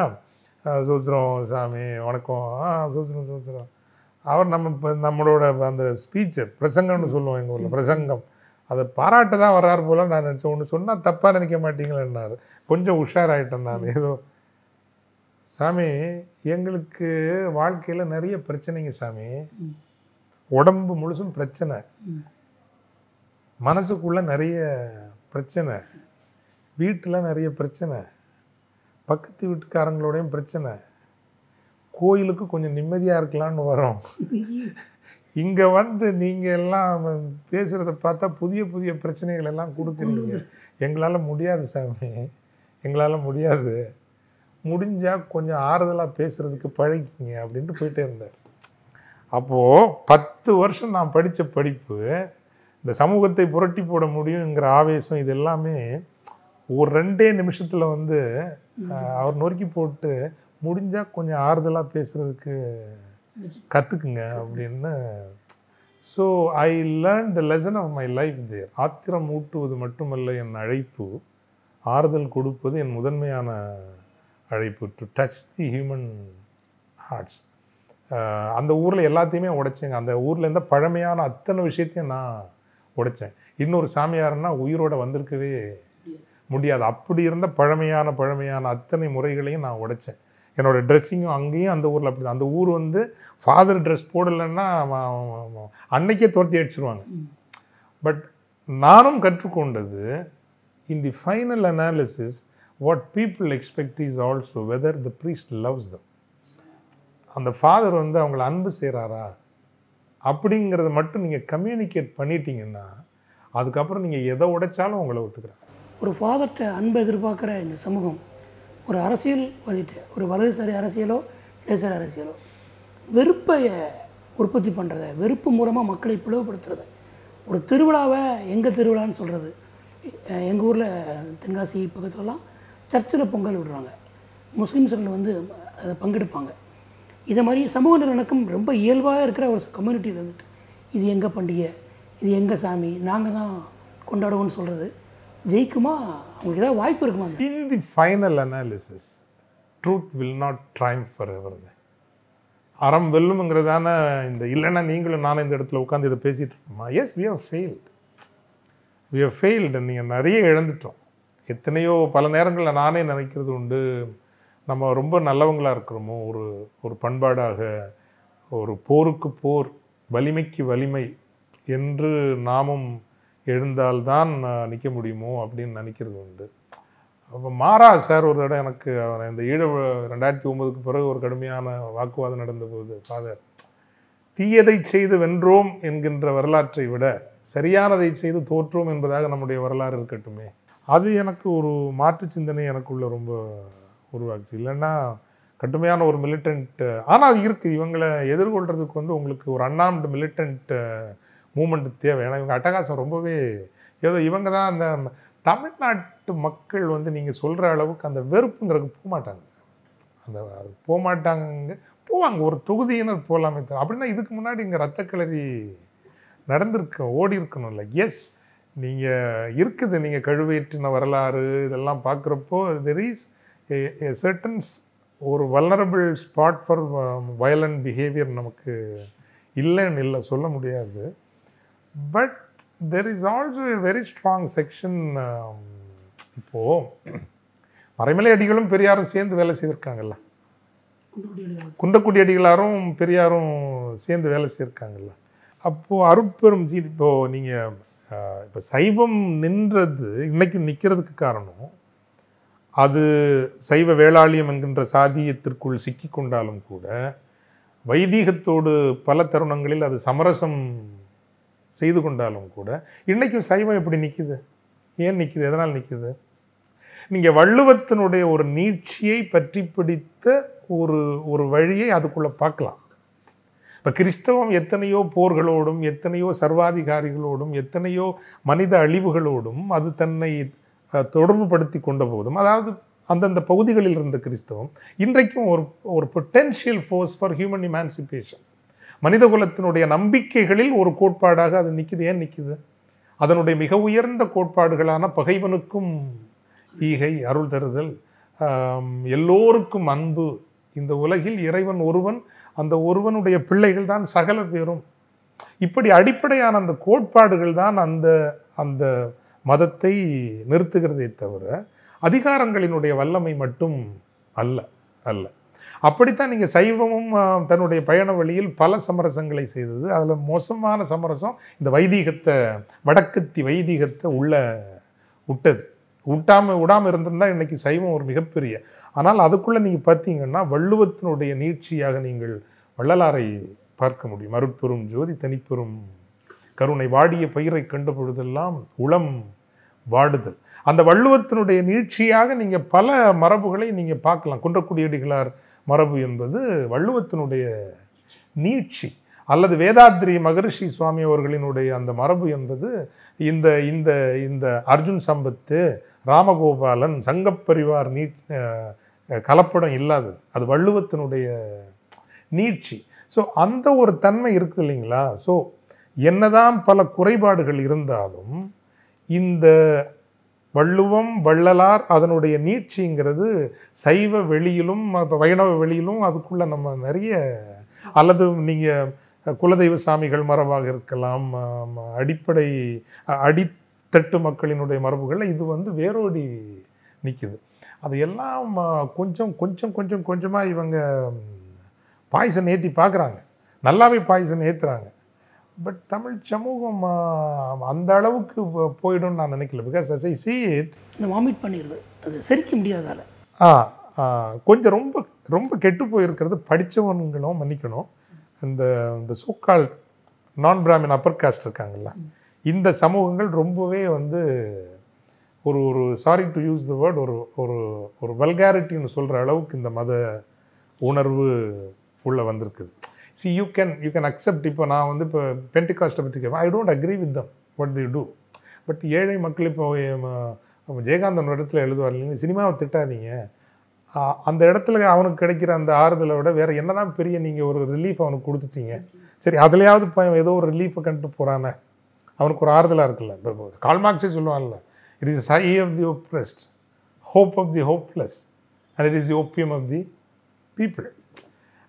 சோத்ரம் சாமி வணக்கம் ஆ சோத்ரம் சோத்ரம் அவர் நம்ம நம்மளோட அந்த ஸ்பீச்சு பிரசங்கம்னு சொல்லுவோம் எங்கள் ஊரில் பிரசங்கம் அதை பாராட்டு தான் வர்றாரு போல நான் நினச்சேன் ஒன்று சொன்னால் தப்பாக நினைக்க மாட்டீங்களேன்னாரு கொஞ்சம் உஷாராயிட்டேன் நான் ஏதோ சாமி எங்களுக்கு வாழ்க்கையில் நிறைய பிரச்சனைங்க சாமி உடம்பு முழுசும் பிரச்சனை மனசுக்குள்ளே நிறைய பிரச்சனை வீட்டில் நிறைய பிரச்சனை பக்கத்து வீட்டுக்காரங்களோடையும் பிரச்சனை கோயிலுக்கு கொஞ்சம் நிம்மதியாக இருக்கலாம்னு வரோம் இங்கே வந்து நீங்கள் எல்லாம் பேசுகிறத பார்த்தா புதிய புதிய பிரச்சனைகள் எல்லாம் கொடுக்குறீங்க எங்களால் முடியாது சாமி எங்களால் முடியாது முடிஞ்சால் கொஞ்சம் ஆறுதலாக பேசுகிறதுக்கு பழகிக்கிங்க அப்படின்ட்டு போயிட்டே இருந்தார் அப்போது பத்து வருஷம் நான் படித்த படிப்பு இந்த சமூகத்தை புரட்டி போட முடியுங்கிற ஆவேசம் இது எல்லாமே ஒரு ரெண்டே நிமிஷத்தில் வந்து அவர் நொறுக்கி போட்டு முடிஞ்சால் கொஞ்சம் ஆறுதலாக பேசுகிறதுக்கு கற்றுக்குங்க அப்படின்னு so I learn the lesson of my life there ஆத்திரம் ஊட்டுவது மட்டுமல்ல என் அழைப்பு ஆறுதல் கொடுப்பது என் முதன்மையான அழைப்பு to touch the human hearts அந்த ஊரில் எல்லாத்தையுமே உடைச்சேங்க அந்த ஊரில் இருந்த பழமையான அத்தனை விஷயத்தையும் நான் உடைச்சேன் இன்னொரு சாமியார்னா உயிரோட வந்திருக்கவே முடியாது அப்படி இருந்த பழமையான பழமையான அத்தனை முறைகளையும் நான் உடைச்சேன் என்னோடய ட்ரெஸ்ஸிங்கும் அங்கேயும் அந்த ஊரில் அப்படி அந்த ஊர் வந்து ஃபாதர் ட்ரெஸ் போடலைன்னா அன்னைக்கே தோர்த்தி அடிச்சிருவாங்க பட் நானும் கற்றுக்கொண்டது in the final analysis what people expect is also whether the priest loves them அந்த ஃபாதர் வந்து அவங்கள அன்பு செய்கிறாரா அப்படிங்கிறத மட்டும் நீங்கள் கம்யூனிகேட் பண்ணிட்டீங்கன்னா அதுக்கப்புறம் நீங்கள் எதை உடைச்சாலும் உங்களை ஒத்துக்கிறாங்க ஒரு ஃபாதர்கிட்ட அன்பை எதிர்பார்க்குற இந்த சமூகம் ஒரு அரசியல் அரசியல்வாதிகிட்ட ஒரு வலதுசாரி அரசியலோ இடதுசாரி அரசியலோ வெறுப்பை உற்பத்தி பண்ணுறத வெறுப்பு மூலமாக மக்களை பிளவுபடுத்துறது ஒரு திருவிழாவை எங்கள் திருவிழான்னு சொல்கிறது எங்கள் ஊரில் தென்காசி பக்கத்துலலாம் சர்ச்சில் பொங்கல் விடுறாங்க முஸ்லீம்ஸ்கள் வந்து அதை பங்கெடுப்பாங்க இதை மாதிரி சமூக நலனுக்கும் ரொம்ப இயல்பாக இருக்கிற ஒரு கம்யூனிட்டி வந்துட்டு இது எங்கள் பண்டிகை இது எங்கள் சாமி நாங்கள் தான் கொண்டாடுவோம்னு சொல்கிறது ஜெயிக்குமா அவங்களுக்கு ஏதாவது வாய்ப்பு இருக்குமா in the final analysis truth will not triumph for எவருங்க அறம் வெல்லுங்கிறதான இந்த இல்லைன்னா நீங்களும் நானும் இந்த இடத்துல உட்காந்து இதை பேசிகிட்டு இருப்போமா yes we have failed we have failed நீங்கள் நிறைய இழந்துட்டோம் எத்தனையோ பல நேரங்களில் நானே நினைக்கிறது உண்டு நம்ம ரொம்ப நல்லவங்களாக இருக்கிறோமோ ஒரு ஒரு பண்பாடாக ஒரு போருக்கு போர் வலிமைக்கு வலிமை என்று நாமும் எழுந்தால்தான் நிற்க முடியுமோ அப்படின்னு நினைக்கிறது உண்டு அப்போ மாறா சார் ஒரு தடவை எனக்கு இந்த ஈழ ரெண்டாயிரத்தி ஒம்பதுக்கு பிறகு ஒரு கடுமையான வாக்குவாதம் நடந்தபோது ஃபாதர் தீயதை செய்து வென்றோம் என்கின்ற வரலாற்றை விட சரியானதை செய்து தோற்றோம் என்பதாக நம்முடைய வரலாறு இருக்கட்டுமே அது எனக்கு ஒரு மாற்று சிந்தனை எனக்குள்ள ரொம்ப உருவாக்குச்சு இல்லைன்னா கடுமையான ஒரு மிலிட்டன்ட் ஆனால் அது இருக்குது இவங்களை எதிர்கொள்கிறதுக்கு வந்து உங்களுக்கு ஒரு அன்னாம்டு மிலிட்டன்ட்டு மூமெண்ட் தேவை ஏன்னா இவங்க அட்டகாசம் ரொம்பவே ஏதோ இவங்க தான் அந்த தமிழ்நாட்டு மக்கள் வந்து நீங்கள் சொல்கிற அளவுக்கு அந்த வெறுப்புங்கிறதுக்கு போக மாட்டாங்க சார் அந்த போகமாட்டாங்க போவாங்க ஒரு தொகுதியினர் போகலாமே தான் அப்படின்னா இதுக்கு முன்னாடி இங்கே ரத்த கிளறி நடந்திருக்கு ஓடி இருக்கணும்ல எஸ் நீங்கள் இருக்குது நீங்கள் கழுவேற்றின வரலாறு இதெல்லாம் பார்க்குறப்போ தெர் இஸ் a ஒரு vulnerable spot for violent behaviour நமக்கு இல்லைன்னு இல்லை சொல்ல முடியாது but there is also a very strong section இப்போது மறைமலை அடிகளும் பெரியாரும் சேர்ந்து வேலை செய்திருக்காங்கல்ல குண்டக்குடி அடிகளாரும் பெரியாரும் சேர்ந்து வேலை செய்திருக்காங்கல்ல அப்போது அருப்பெரும் ஜி இப்போது நீங்கள் இப்போ சைவம் நின்றது இன்றைக்கும் நிற்கிறதுக்கு காரணம் அது சைவ வேளாளியம் என்கின்ற சாதியத்திற்குள் சிக்கி கொண்டாலும் கூட வைதீகத்தோடு பல தருணங்களில் அது சமரசம் செய்து கொண்டாலும் கூட இன்றைக்கும் சைவம் எப்படி நிற்கிது ஏன் நிற்கிது எதனால் நிற்கிது நீங்கள் வள்ளுவத்தினுடைய ஒரு நீட்சியை பற்றி பிடித்த ஒரு ஒரு வழியை அதுக்குள்ளே பார்க்கலாம் இப்போ கிறிஸ்தவம் எத்தனையோ போர்களோடும் எத்தனையோ சர்வாதிகாரிகளோடும் எத்தனையோ மனித அழிவுகளோடும் அது தன்னை படுத்தி கொண்ட போதும் அதாவது அந்தந்த பகுதிகளில் இருந்த கிறிஸ்தவம் இன்றைக்கும் ஒரு ஒரு potential force for human emancipation மனித குலத்தினுடைய நம்பிக்கைகளில் ஒரு கோட்பாடாக அது நிற்கிது ஏன் நிற்கிது அதனுடைய மிக உயர்ந்த கோட்பாடுகளான பகைவனுக்கும் ஈகை அருள் தருதல் எல்லோருக்கும் அன்பு இந்த உலகில் இறைவன் ஒருவன் அந்த ஒருவனுடைய பிள்ளைகள் தான் சகல பேரும் இப்படி அடிப்படையான அந்த கோட்பாடுகள் தான் அந்த அந்த மதத்தை நிறுத்துகிறதே தவிர அதிகாரங்களினுடைய வல்லமை மட்டும் அல்ல அல்ல அப்படித்தான் நீங்கள் சைவமும் தன்னுடைய பயண வழியில் பல சமரசங்களை செய்தது அதில் மோசமான சமரசம் இந்த வைதீகத்தை வடக்குத்தி வைதீகத்தை உள்ள விட்டது விட்டாமல் விடாமல் இருந்திருந்தா இன்றைக்கி சைவம் ஒரு மிகப்பெரிய ஆனால் அதுக்குள்ளே நீங்கள் பார்த்தீங்கன்னா வள்ளுவத்தினுடைய நீட்சியாக நீங்கள் வள்ளலாரை பார்க்க முடியும் மறுப்பெரும் ஜோதி தனிப்பெரும் கருணை வாடிய பயிரை கண்டுபொழுதெல்லாம் உளம் வாடுதல் அந்த வள்ளுவத்தினுடைய நீட்சியாக நீங்கள் பல மரபுகளை நீங்கள் பார்க்கலாம் குன்றக்குடியடிகளார் மரபு என்பது வள்ளுவத்தினுடைய நீட்சி அல்லது வேதாத்ரி மகரிஷி சுவாமி அவர்களினுடைய அந்த மரபு என்பது இந்த இந்த இந்த அர்ஜுன் சம்பத்து ராமகோபாலன் சங்கப்பரிவார் நீட் கலப்படம் இல்லாதது அது வள்ளுவத்தினுடைய நீட்சி ஸோ அந்த ஒரு தன்மை இருக்குது இல்லைங்களா ஸோ என்னதான் பல குறைபாடுகள் இருந்தாலும் இந்த வள்ளுவம் வள்ளலார் அதனுடைய நீட்சிங்கிறது சைவ வெளியிலும் வைணவ வெளியிலும் அதுக்குள்ளே நம்ம நிறைய அல்லது நீங்கள் குலதெய்வ சாமிகள் மரபாக இருக்கலாம் அடிப்படை அடித்தட்டு மக்களினுடைய மரபுகளில் இது வந்து வேரோடி நிற்குது அதையெல்லாம் கொஞ்சம் கொஞ்சம் கொஞ்சம் கொஞ்சமாக இவங்க பாய்சன் ஏற்றி பார்க்குறாங்க நல்லாவே பாய்சன் ஏற்றுறாங்க பட் தமிழ் சமூகம் அந்த அளவுக்கு போயிடும்னு நான் நினைக்கல because as I see it vomit பண்ணிடுது அது சரிக்க முடியாதால ஆ கொஞ்சம் ரொம்ப ரொம்ப கெட்டு போயிருக்கிறது படித்தவங்களும் மன்னிக்கணும் இந்த இந்த சோக்கால் நான் பிராமின் அப்பர் காஸ்ட் இருக்காங்கல்ல இந்த சமூகங்கள் ரொம்பவே வந்து ஒரு ஒரு sorry to use the word ஒரு ஒரு ஒரு வல்காரிட்டின்னு சொல்கிற அளவுக்கு இந்த மத உணர்வு உள்ளே வந்திருக்குது see you can you can accept இப்போ நான் வந்து இப்போ காஸ்ட்டை பற்றி கேட்பேன் I don't agree with them what the do but ஏழை மக்கள் இப்போ ஜெயகாந்தன் இடத்துல எழுதுவார் இல்லைங்க சினிமாவை திட்டாதீங்க அந்த இடத்துல அவனுக்கு கிடைக்கிற அந்த ஆறுதலை விட வேறு என்னதான் பெரிய நீங்கள் ஒரு ரிலீஃப் அவனுக்கு கொடுத்துட்டீங்க சரி அதுலேயாவது இப்போ ஏதோ ஒரு ரிலீஃபை கண்டு போகிறானே அவனுக்கு ஒரு ஆறுதலாக இருக்குல்ல இப்போ கால் மார்க்ஸே சொல்லுவான்ல it is sigh of the oppressed hope of the hopeless and it is the opium of the people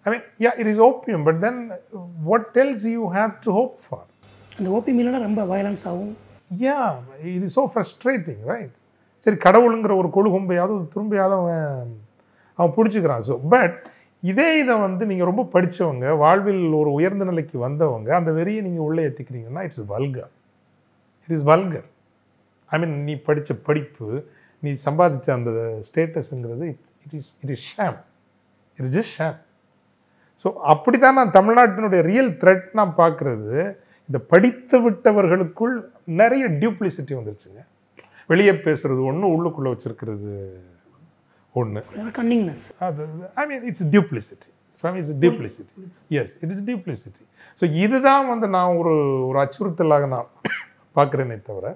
I mean, yeah, it is opium, but then uh, what tells you you have to hope for? அந்த ஓபி மீலோட ரொம்ப வயலன்ஸ் ஆகும் yeah it is so frustrating right சரி கடவுளுங்கிற ஒரு கொழுகும்பையாவது திரும்பியாவது அவன் அவன் பிடிச்சிக்கிறான் ஸோ பட் இதே இதை வந்து நீங்கள் ரொம்ப படித்தவங்க வாழ்வில் ஒரு உயர்ந்த நிலைக்கு வந்தவங்க அந்த வெறியை நீங்கள் உள்ளே ஏற்றிக்கிறீங்கன்னா it's vulgar it is vulgar I mean நீ படித்த படிப்பு நீ சம்பாதிச்ச அந்த ஸ்டேட்டஸுங்கிறது it it is it is shame it is just shame so அப்படி தான் நான் தமிழ்நாட்டினுடைய ரியல் த்ரெட் நான் பார்க்குறது இந்த படித்து விட்டவர்களுக்குள் நிறைய டியூப்ளிசிட்டி வந்துருச்சுங்க வெளியே பேசுகிறது ஒன்று உள்ளுக்குள்ளே வச்சுருக்கிறது ஒன்று கன்னிங்னஸ் அது I mean it's duplicity fame it's duplicity yes it is duplicity so இதுதான் வந்து நான் ஒரு ஒரு அச்சுறுத்தலாக நான் பார்க்குறேனே தவிர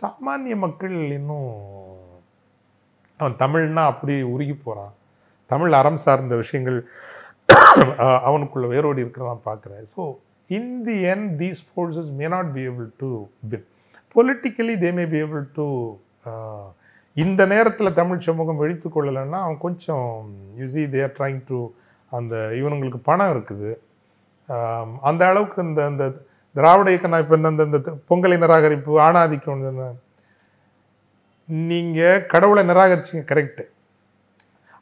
சாமானிய மக்கள் இன்னும் அவன் தமிழ்னா அப்படி உருகி போகிறான் தமிழ் அறம் சார்ந்த விஷயங்கள் அவனுக்குள்ள வேரோடு இருக்கிறதான் பார்க்குறேன் so in the end these forces may not be able to win politically they may be able to இந்த நேரத்தில் தமிழ் சமூகம் வெழித்து கொள்ளலைன்னா அவன் கொஞ்சம் யூசி தேர் ட்ரைங் டு அந்த இவனுங்களுக்கு பணம் இருக்குது அந்த அளவுக்கு இந்த அந்த திராவிட இயக்கம் இப்போ இந்த இந்த பொங்கலை நிராகரிப்பு ஆணாதிக்கம் நீங்கள் கடவுளை நிராகரிச்சிங்க கரெக்டு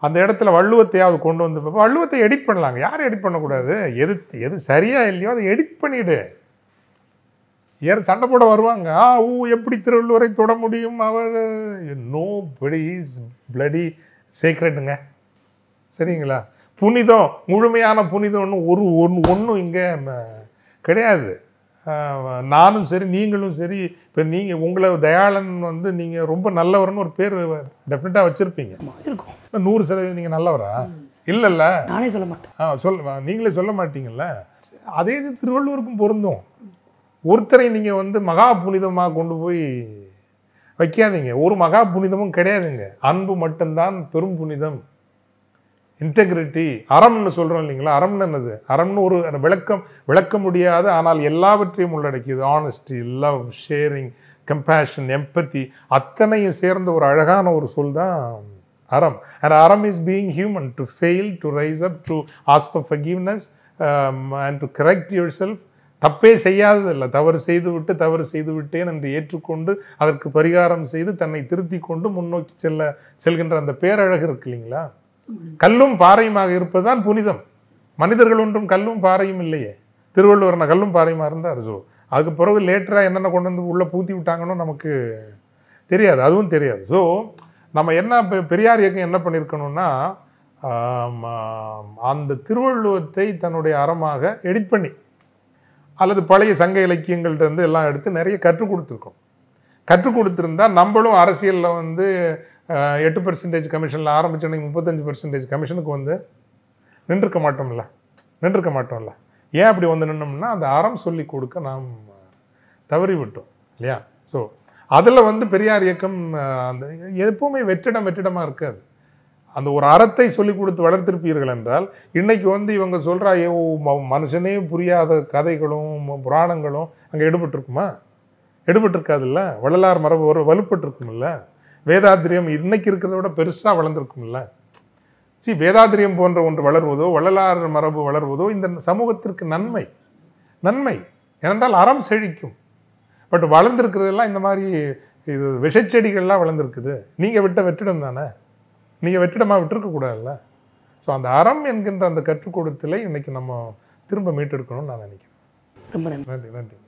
அந்த இடத்துல வள்ளுவத்தையாவது கொண்டு வந்து வள்ளுவத்தை எடிட் பண்ணலாங்க யாரும் எடிட் பண்ணக்கூடாது எது எது சரியாக இல்லையோ அதை எடிட் பண்ணிவிடு ஏற சண்டை போட வருவாங்க ஆ ஊ எப்படி திருவள்ளுவரை தொட முடியும் அவர் நோ படி இஸ் பிளடி சீக்ரெட்டுங்க சரிங்களா புனிதம் முழுமையான புனிதம்னு ஒரு ஒன்று ஒன்றும் இங்கே கிடையாது நானும் சரி நீங்களும் சரி இப்போ நீங்கள் உங்களை தயாளன் வந்து நீங்கள் ரொம்ப நல்லவர்னு ஒரு பேர் டெஃபினட்டாக வச்சுருப்பீங்க இருக்கும் நூறு சதவீதம் நீங்கள் நல்லவரா இல்லைல்ல நானே சொல்ல மாட்டேன் ஆ சொல்ல நீங்களே சொல்ல மாட்டீங்கல்ல அதே இது திருவள்ளூருக்கும் பொருந்தும் ஒருத்தரை நீங்கள் வந்து மகா புனிதமாக கொண்டு போய் வைக்காதீங்க ஒரு மகா புனிதமும் கிடையாதுங்க அன்பு மட்டும்தான் பெரும் புனிதம் இன்டெகிரிட்டி அறம்னு சொல்கிறோம் இல்லைங்களா அறம்னு என்னது அறம்னு ஒரு விளக்கம் விளக்க முடியாது ஆனால் எல்லாவற்றையும் உள்ளடக்கியது honesty love sharing compassion empathy அத்தனையும் சேர்ந்த ஒரு அழகான ஒரு சொல் தான் அறம் அண்ட் அறம் is being human to fail to rise up to ask for forgiveness and to correct yourself தப்பே செய்யாததில்லை தவறு செய்து விட்டு தவறு செய்து விட்டேன் என்று ஏற்றுக்கொண்டு அதற்கு பரிகாரம் செய்து தன்னை திருத்தி கொண்டு முன்னோக்கி செல்ல செல்கின்ற அந்த பேரழகு இருக்கு இல்லைங்களா கல்லும் பாறையுமாக இருப்பதுதான் புனிதம் மனிதர்கள் ஒன்றும் கல்லும் பாறையும் இல்லையே திருவள்ளுவரனை கல்லும் பாறையுமா இருந்தால் அரிசோ அதுக்கு பிறகு லேட்டராக என்னென்ன கொண்டு வந்து உள்ளே பூத்தி விட்டாங்கன்னு நமக்கு தெரியாது அதுவும் தெரியாது ஸோ நம்ம என்ன பெரியார் இயக்கம் என்ன பண்ணியிருக்கணும்னா அந்த திருவள்ளுவத்தை தன்னுடைய அறமாக எடிட் பண்ணி அல்லது பழைய சங்க இருந்து எல்லாம் எடுத்து நிறைய கற்றுக் கொடுத்துருக்கோம் கற்றுக் கொடுத்துருந்தா நம்மளும் அரசியலில் வந்து எட்டு பெர்சன்டேஜ் கமிஷனில் ஆரம்பித்தோன்னே முப்பத்தஞ்சு பெர்சன்டேஜ் கமிஷனுக்கு வந்து நின்றுருக்க மாட்டோம்ல நின்றுருக்க மாட்டோம்ல ஏன் அப்படி வந்து நின்னோம்னா அந்த அறம் சொல்லி கொடுக்க நாம் தவறிவிட்டோம் இல்லையா ஸோ அதில் வந்து பெரியார் இயக்கம் அந்த எப்போவுமே வெற்றிடம் வெற்றிடமாக இருக்காது அந்த ஒரு அறத்தை சொல்லி கொடுத்து வளர்த்திருப்பீர்கள் என்றால் இன்றைக்கி வந்து இவங்க சொல்கிற மனுஷனே புரியாத கதைகளும் புராணங்களும் அங்கே எடுபட்டிருக்குமா எடுபட்டிருக்காதுல்ல வள்ளலார் மரபு வலுப்பட்டிருக்கும்ல வேதாத்திரியம் இன்னைக்கு இருக்கிறத விட பெருசாக வளர்ந்துருக்கும்ல சி வேதாத்திரியம் போன்ற ஒன்று வளர்வதோ வள்ளலாறு மரபு வளர்வதோ இந்த சமூகத்திற்கு நன்மை நன்மை ஏனென்றால் அறம் செழிக்கும் பட் வளர்ந்துருக்கிறதெல்லாம் இந்த மாதிரி இது விஷச்செடிகள்லாம் வளர்ந்துருக்குது நீங்கள் விட்ட வெற்றிடம் தானே நீங்கள் வெற்றிடமாக விட்டுருக்கக்கூடாதுல்ல ஸோ அந்த அறம் என்கின்ற அந்த கற்றுக்கூடத்திலே இன்றைக்கி நம்ம திரும்ப மீட்டெடுக்கணும்னு நான் நினைக்கிறேன் ரொம்ப நன்றி நன்றி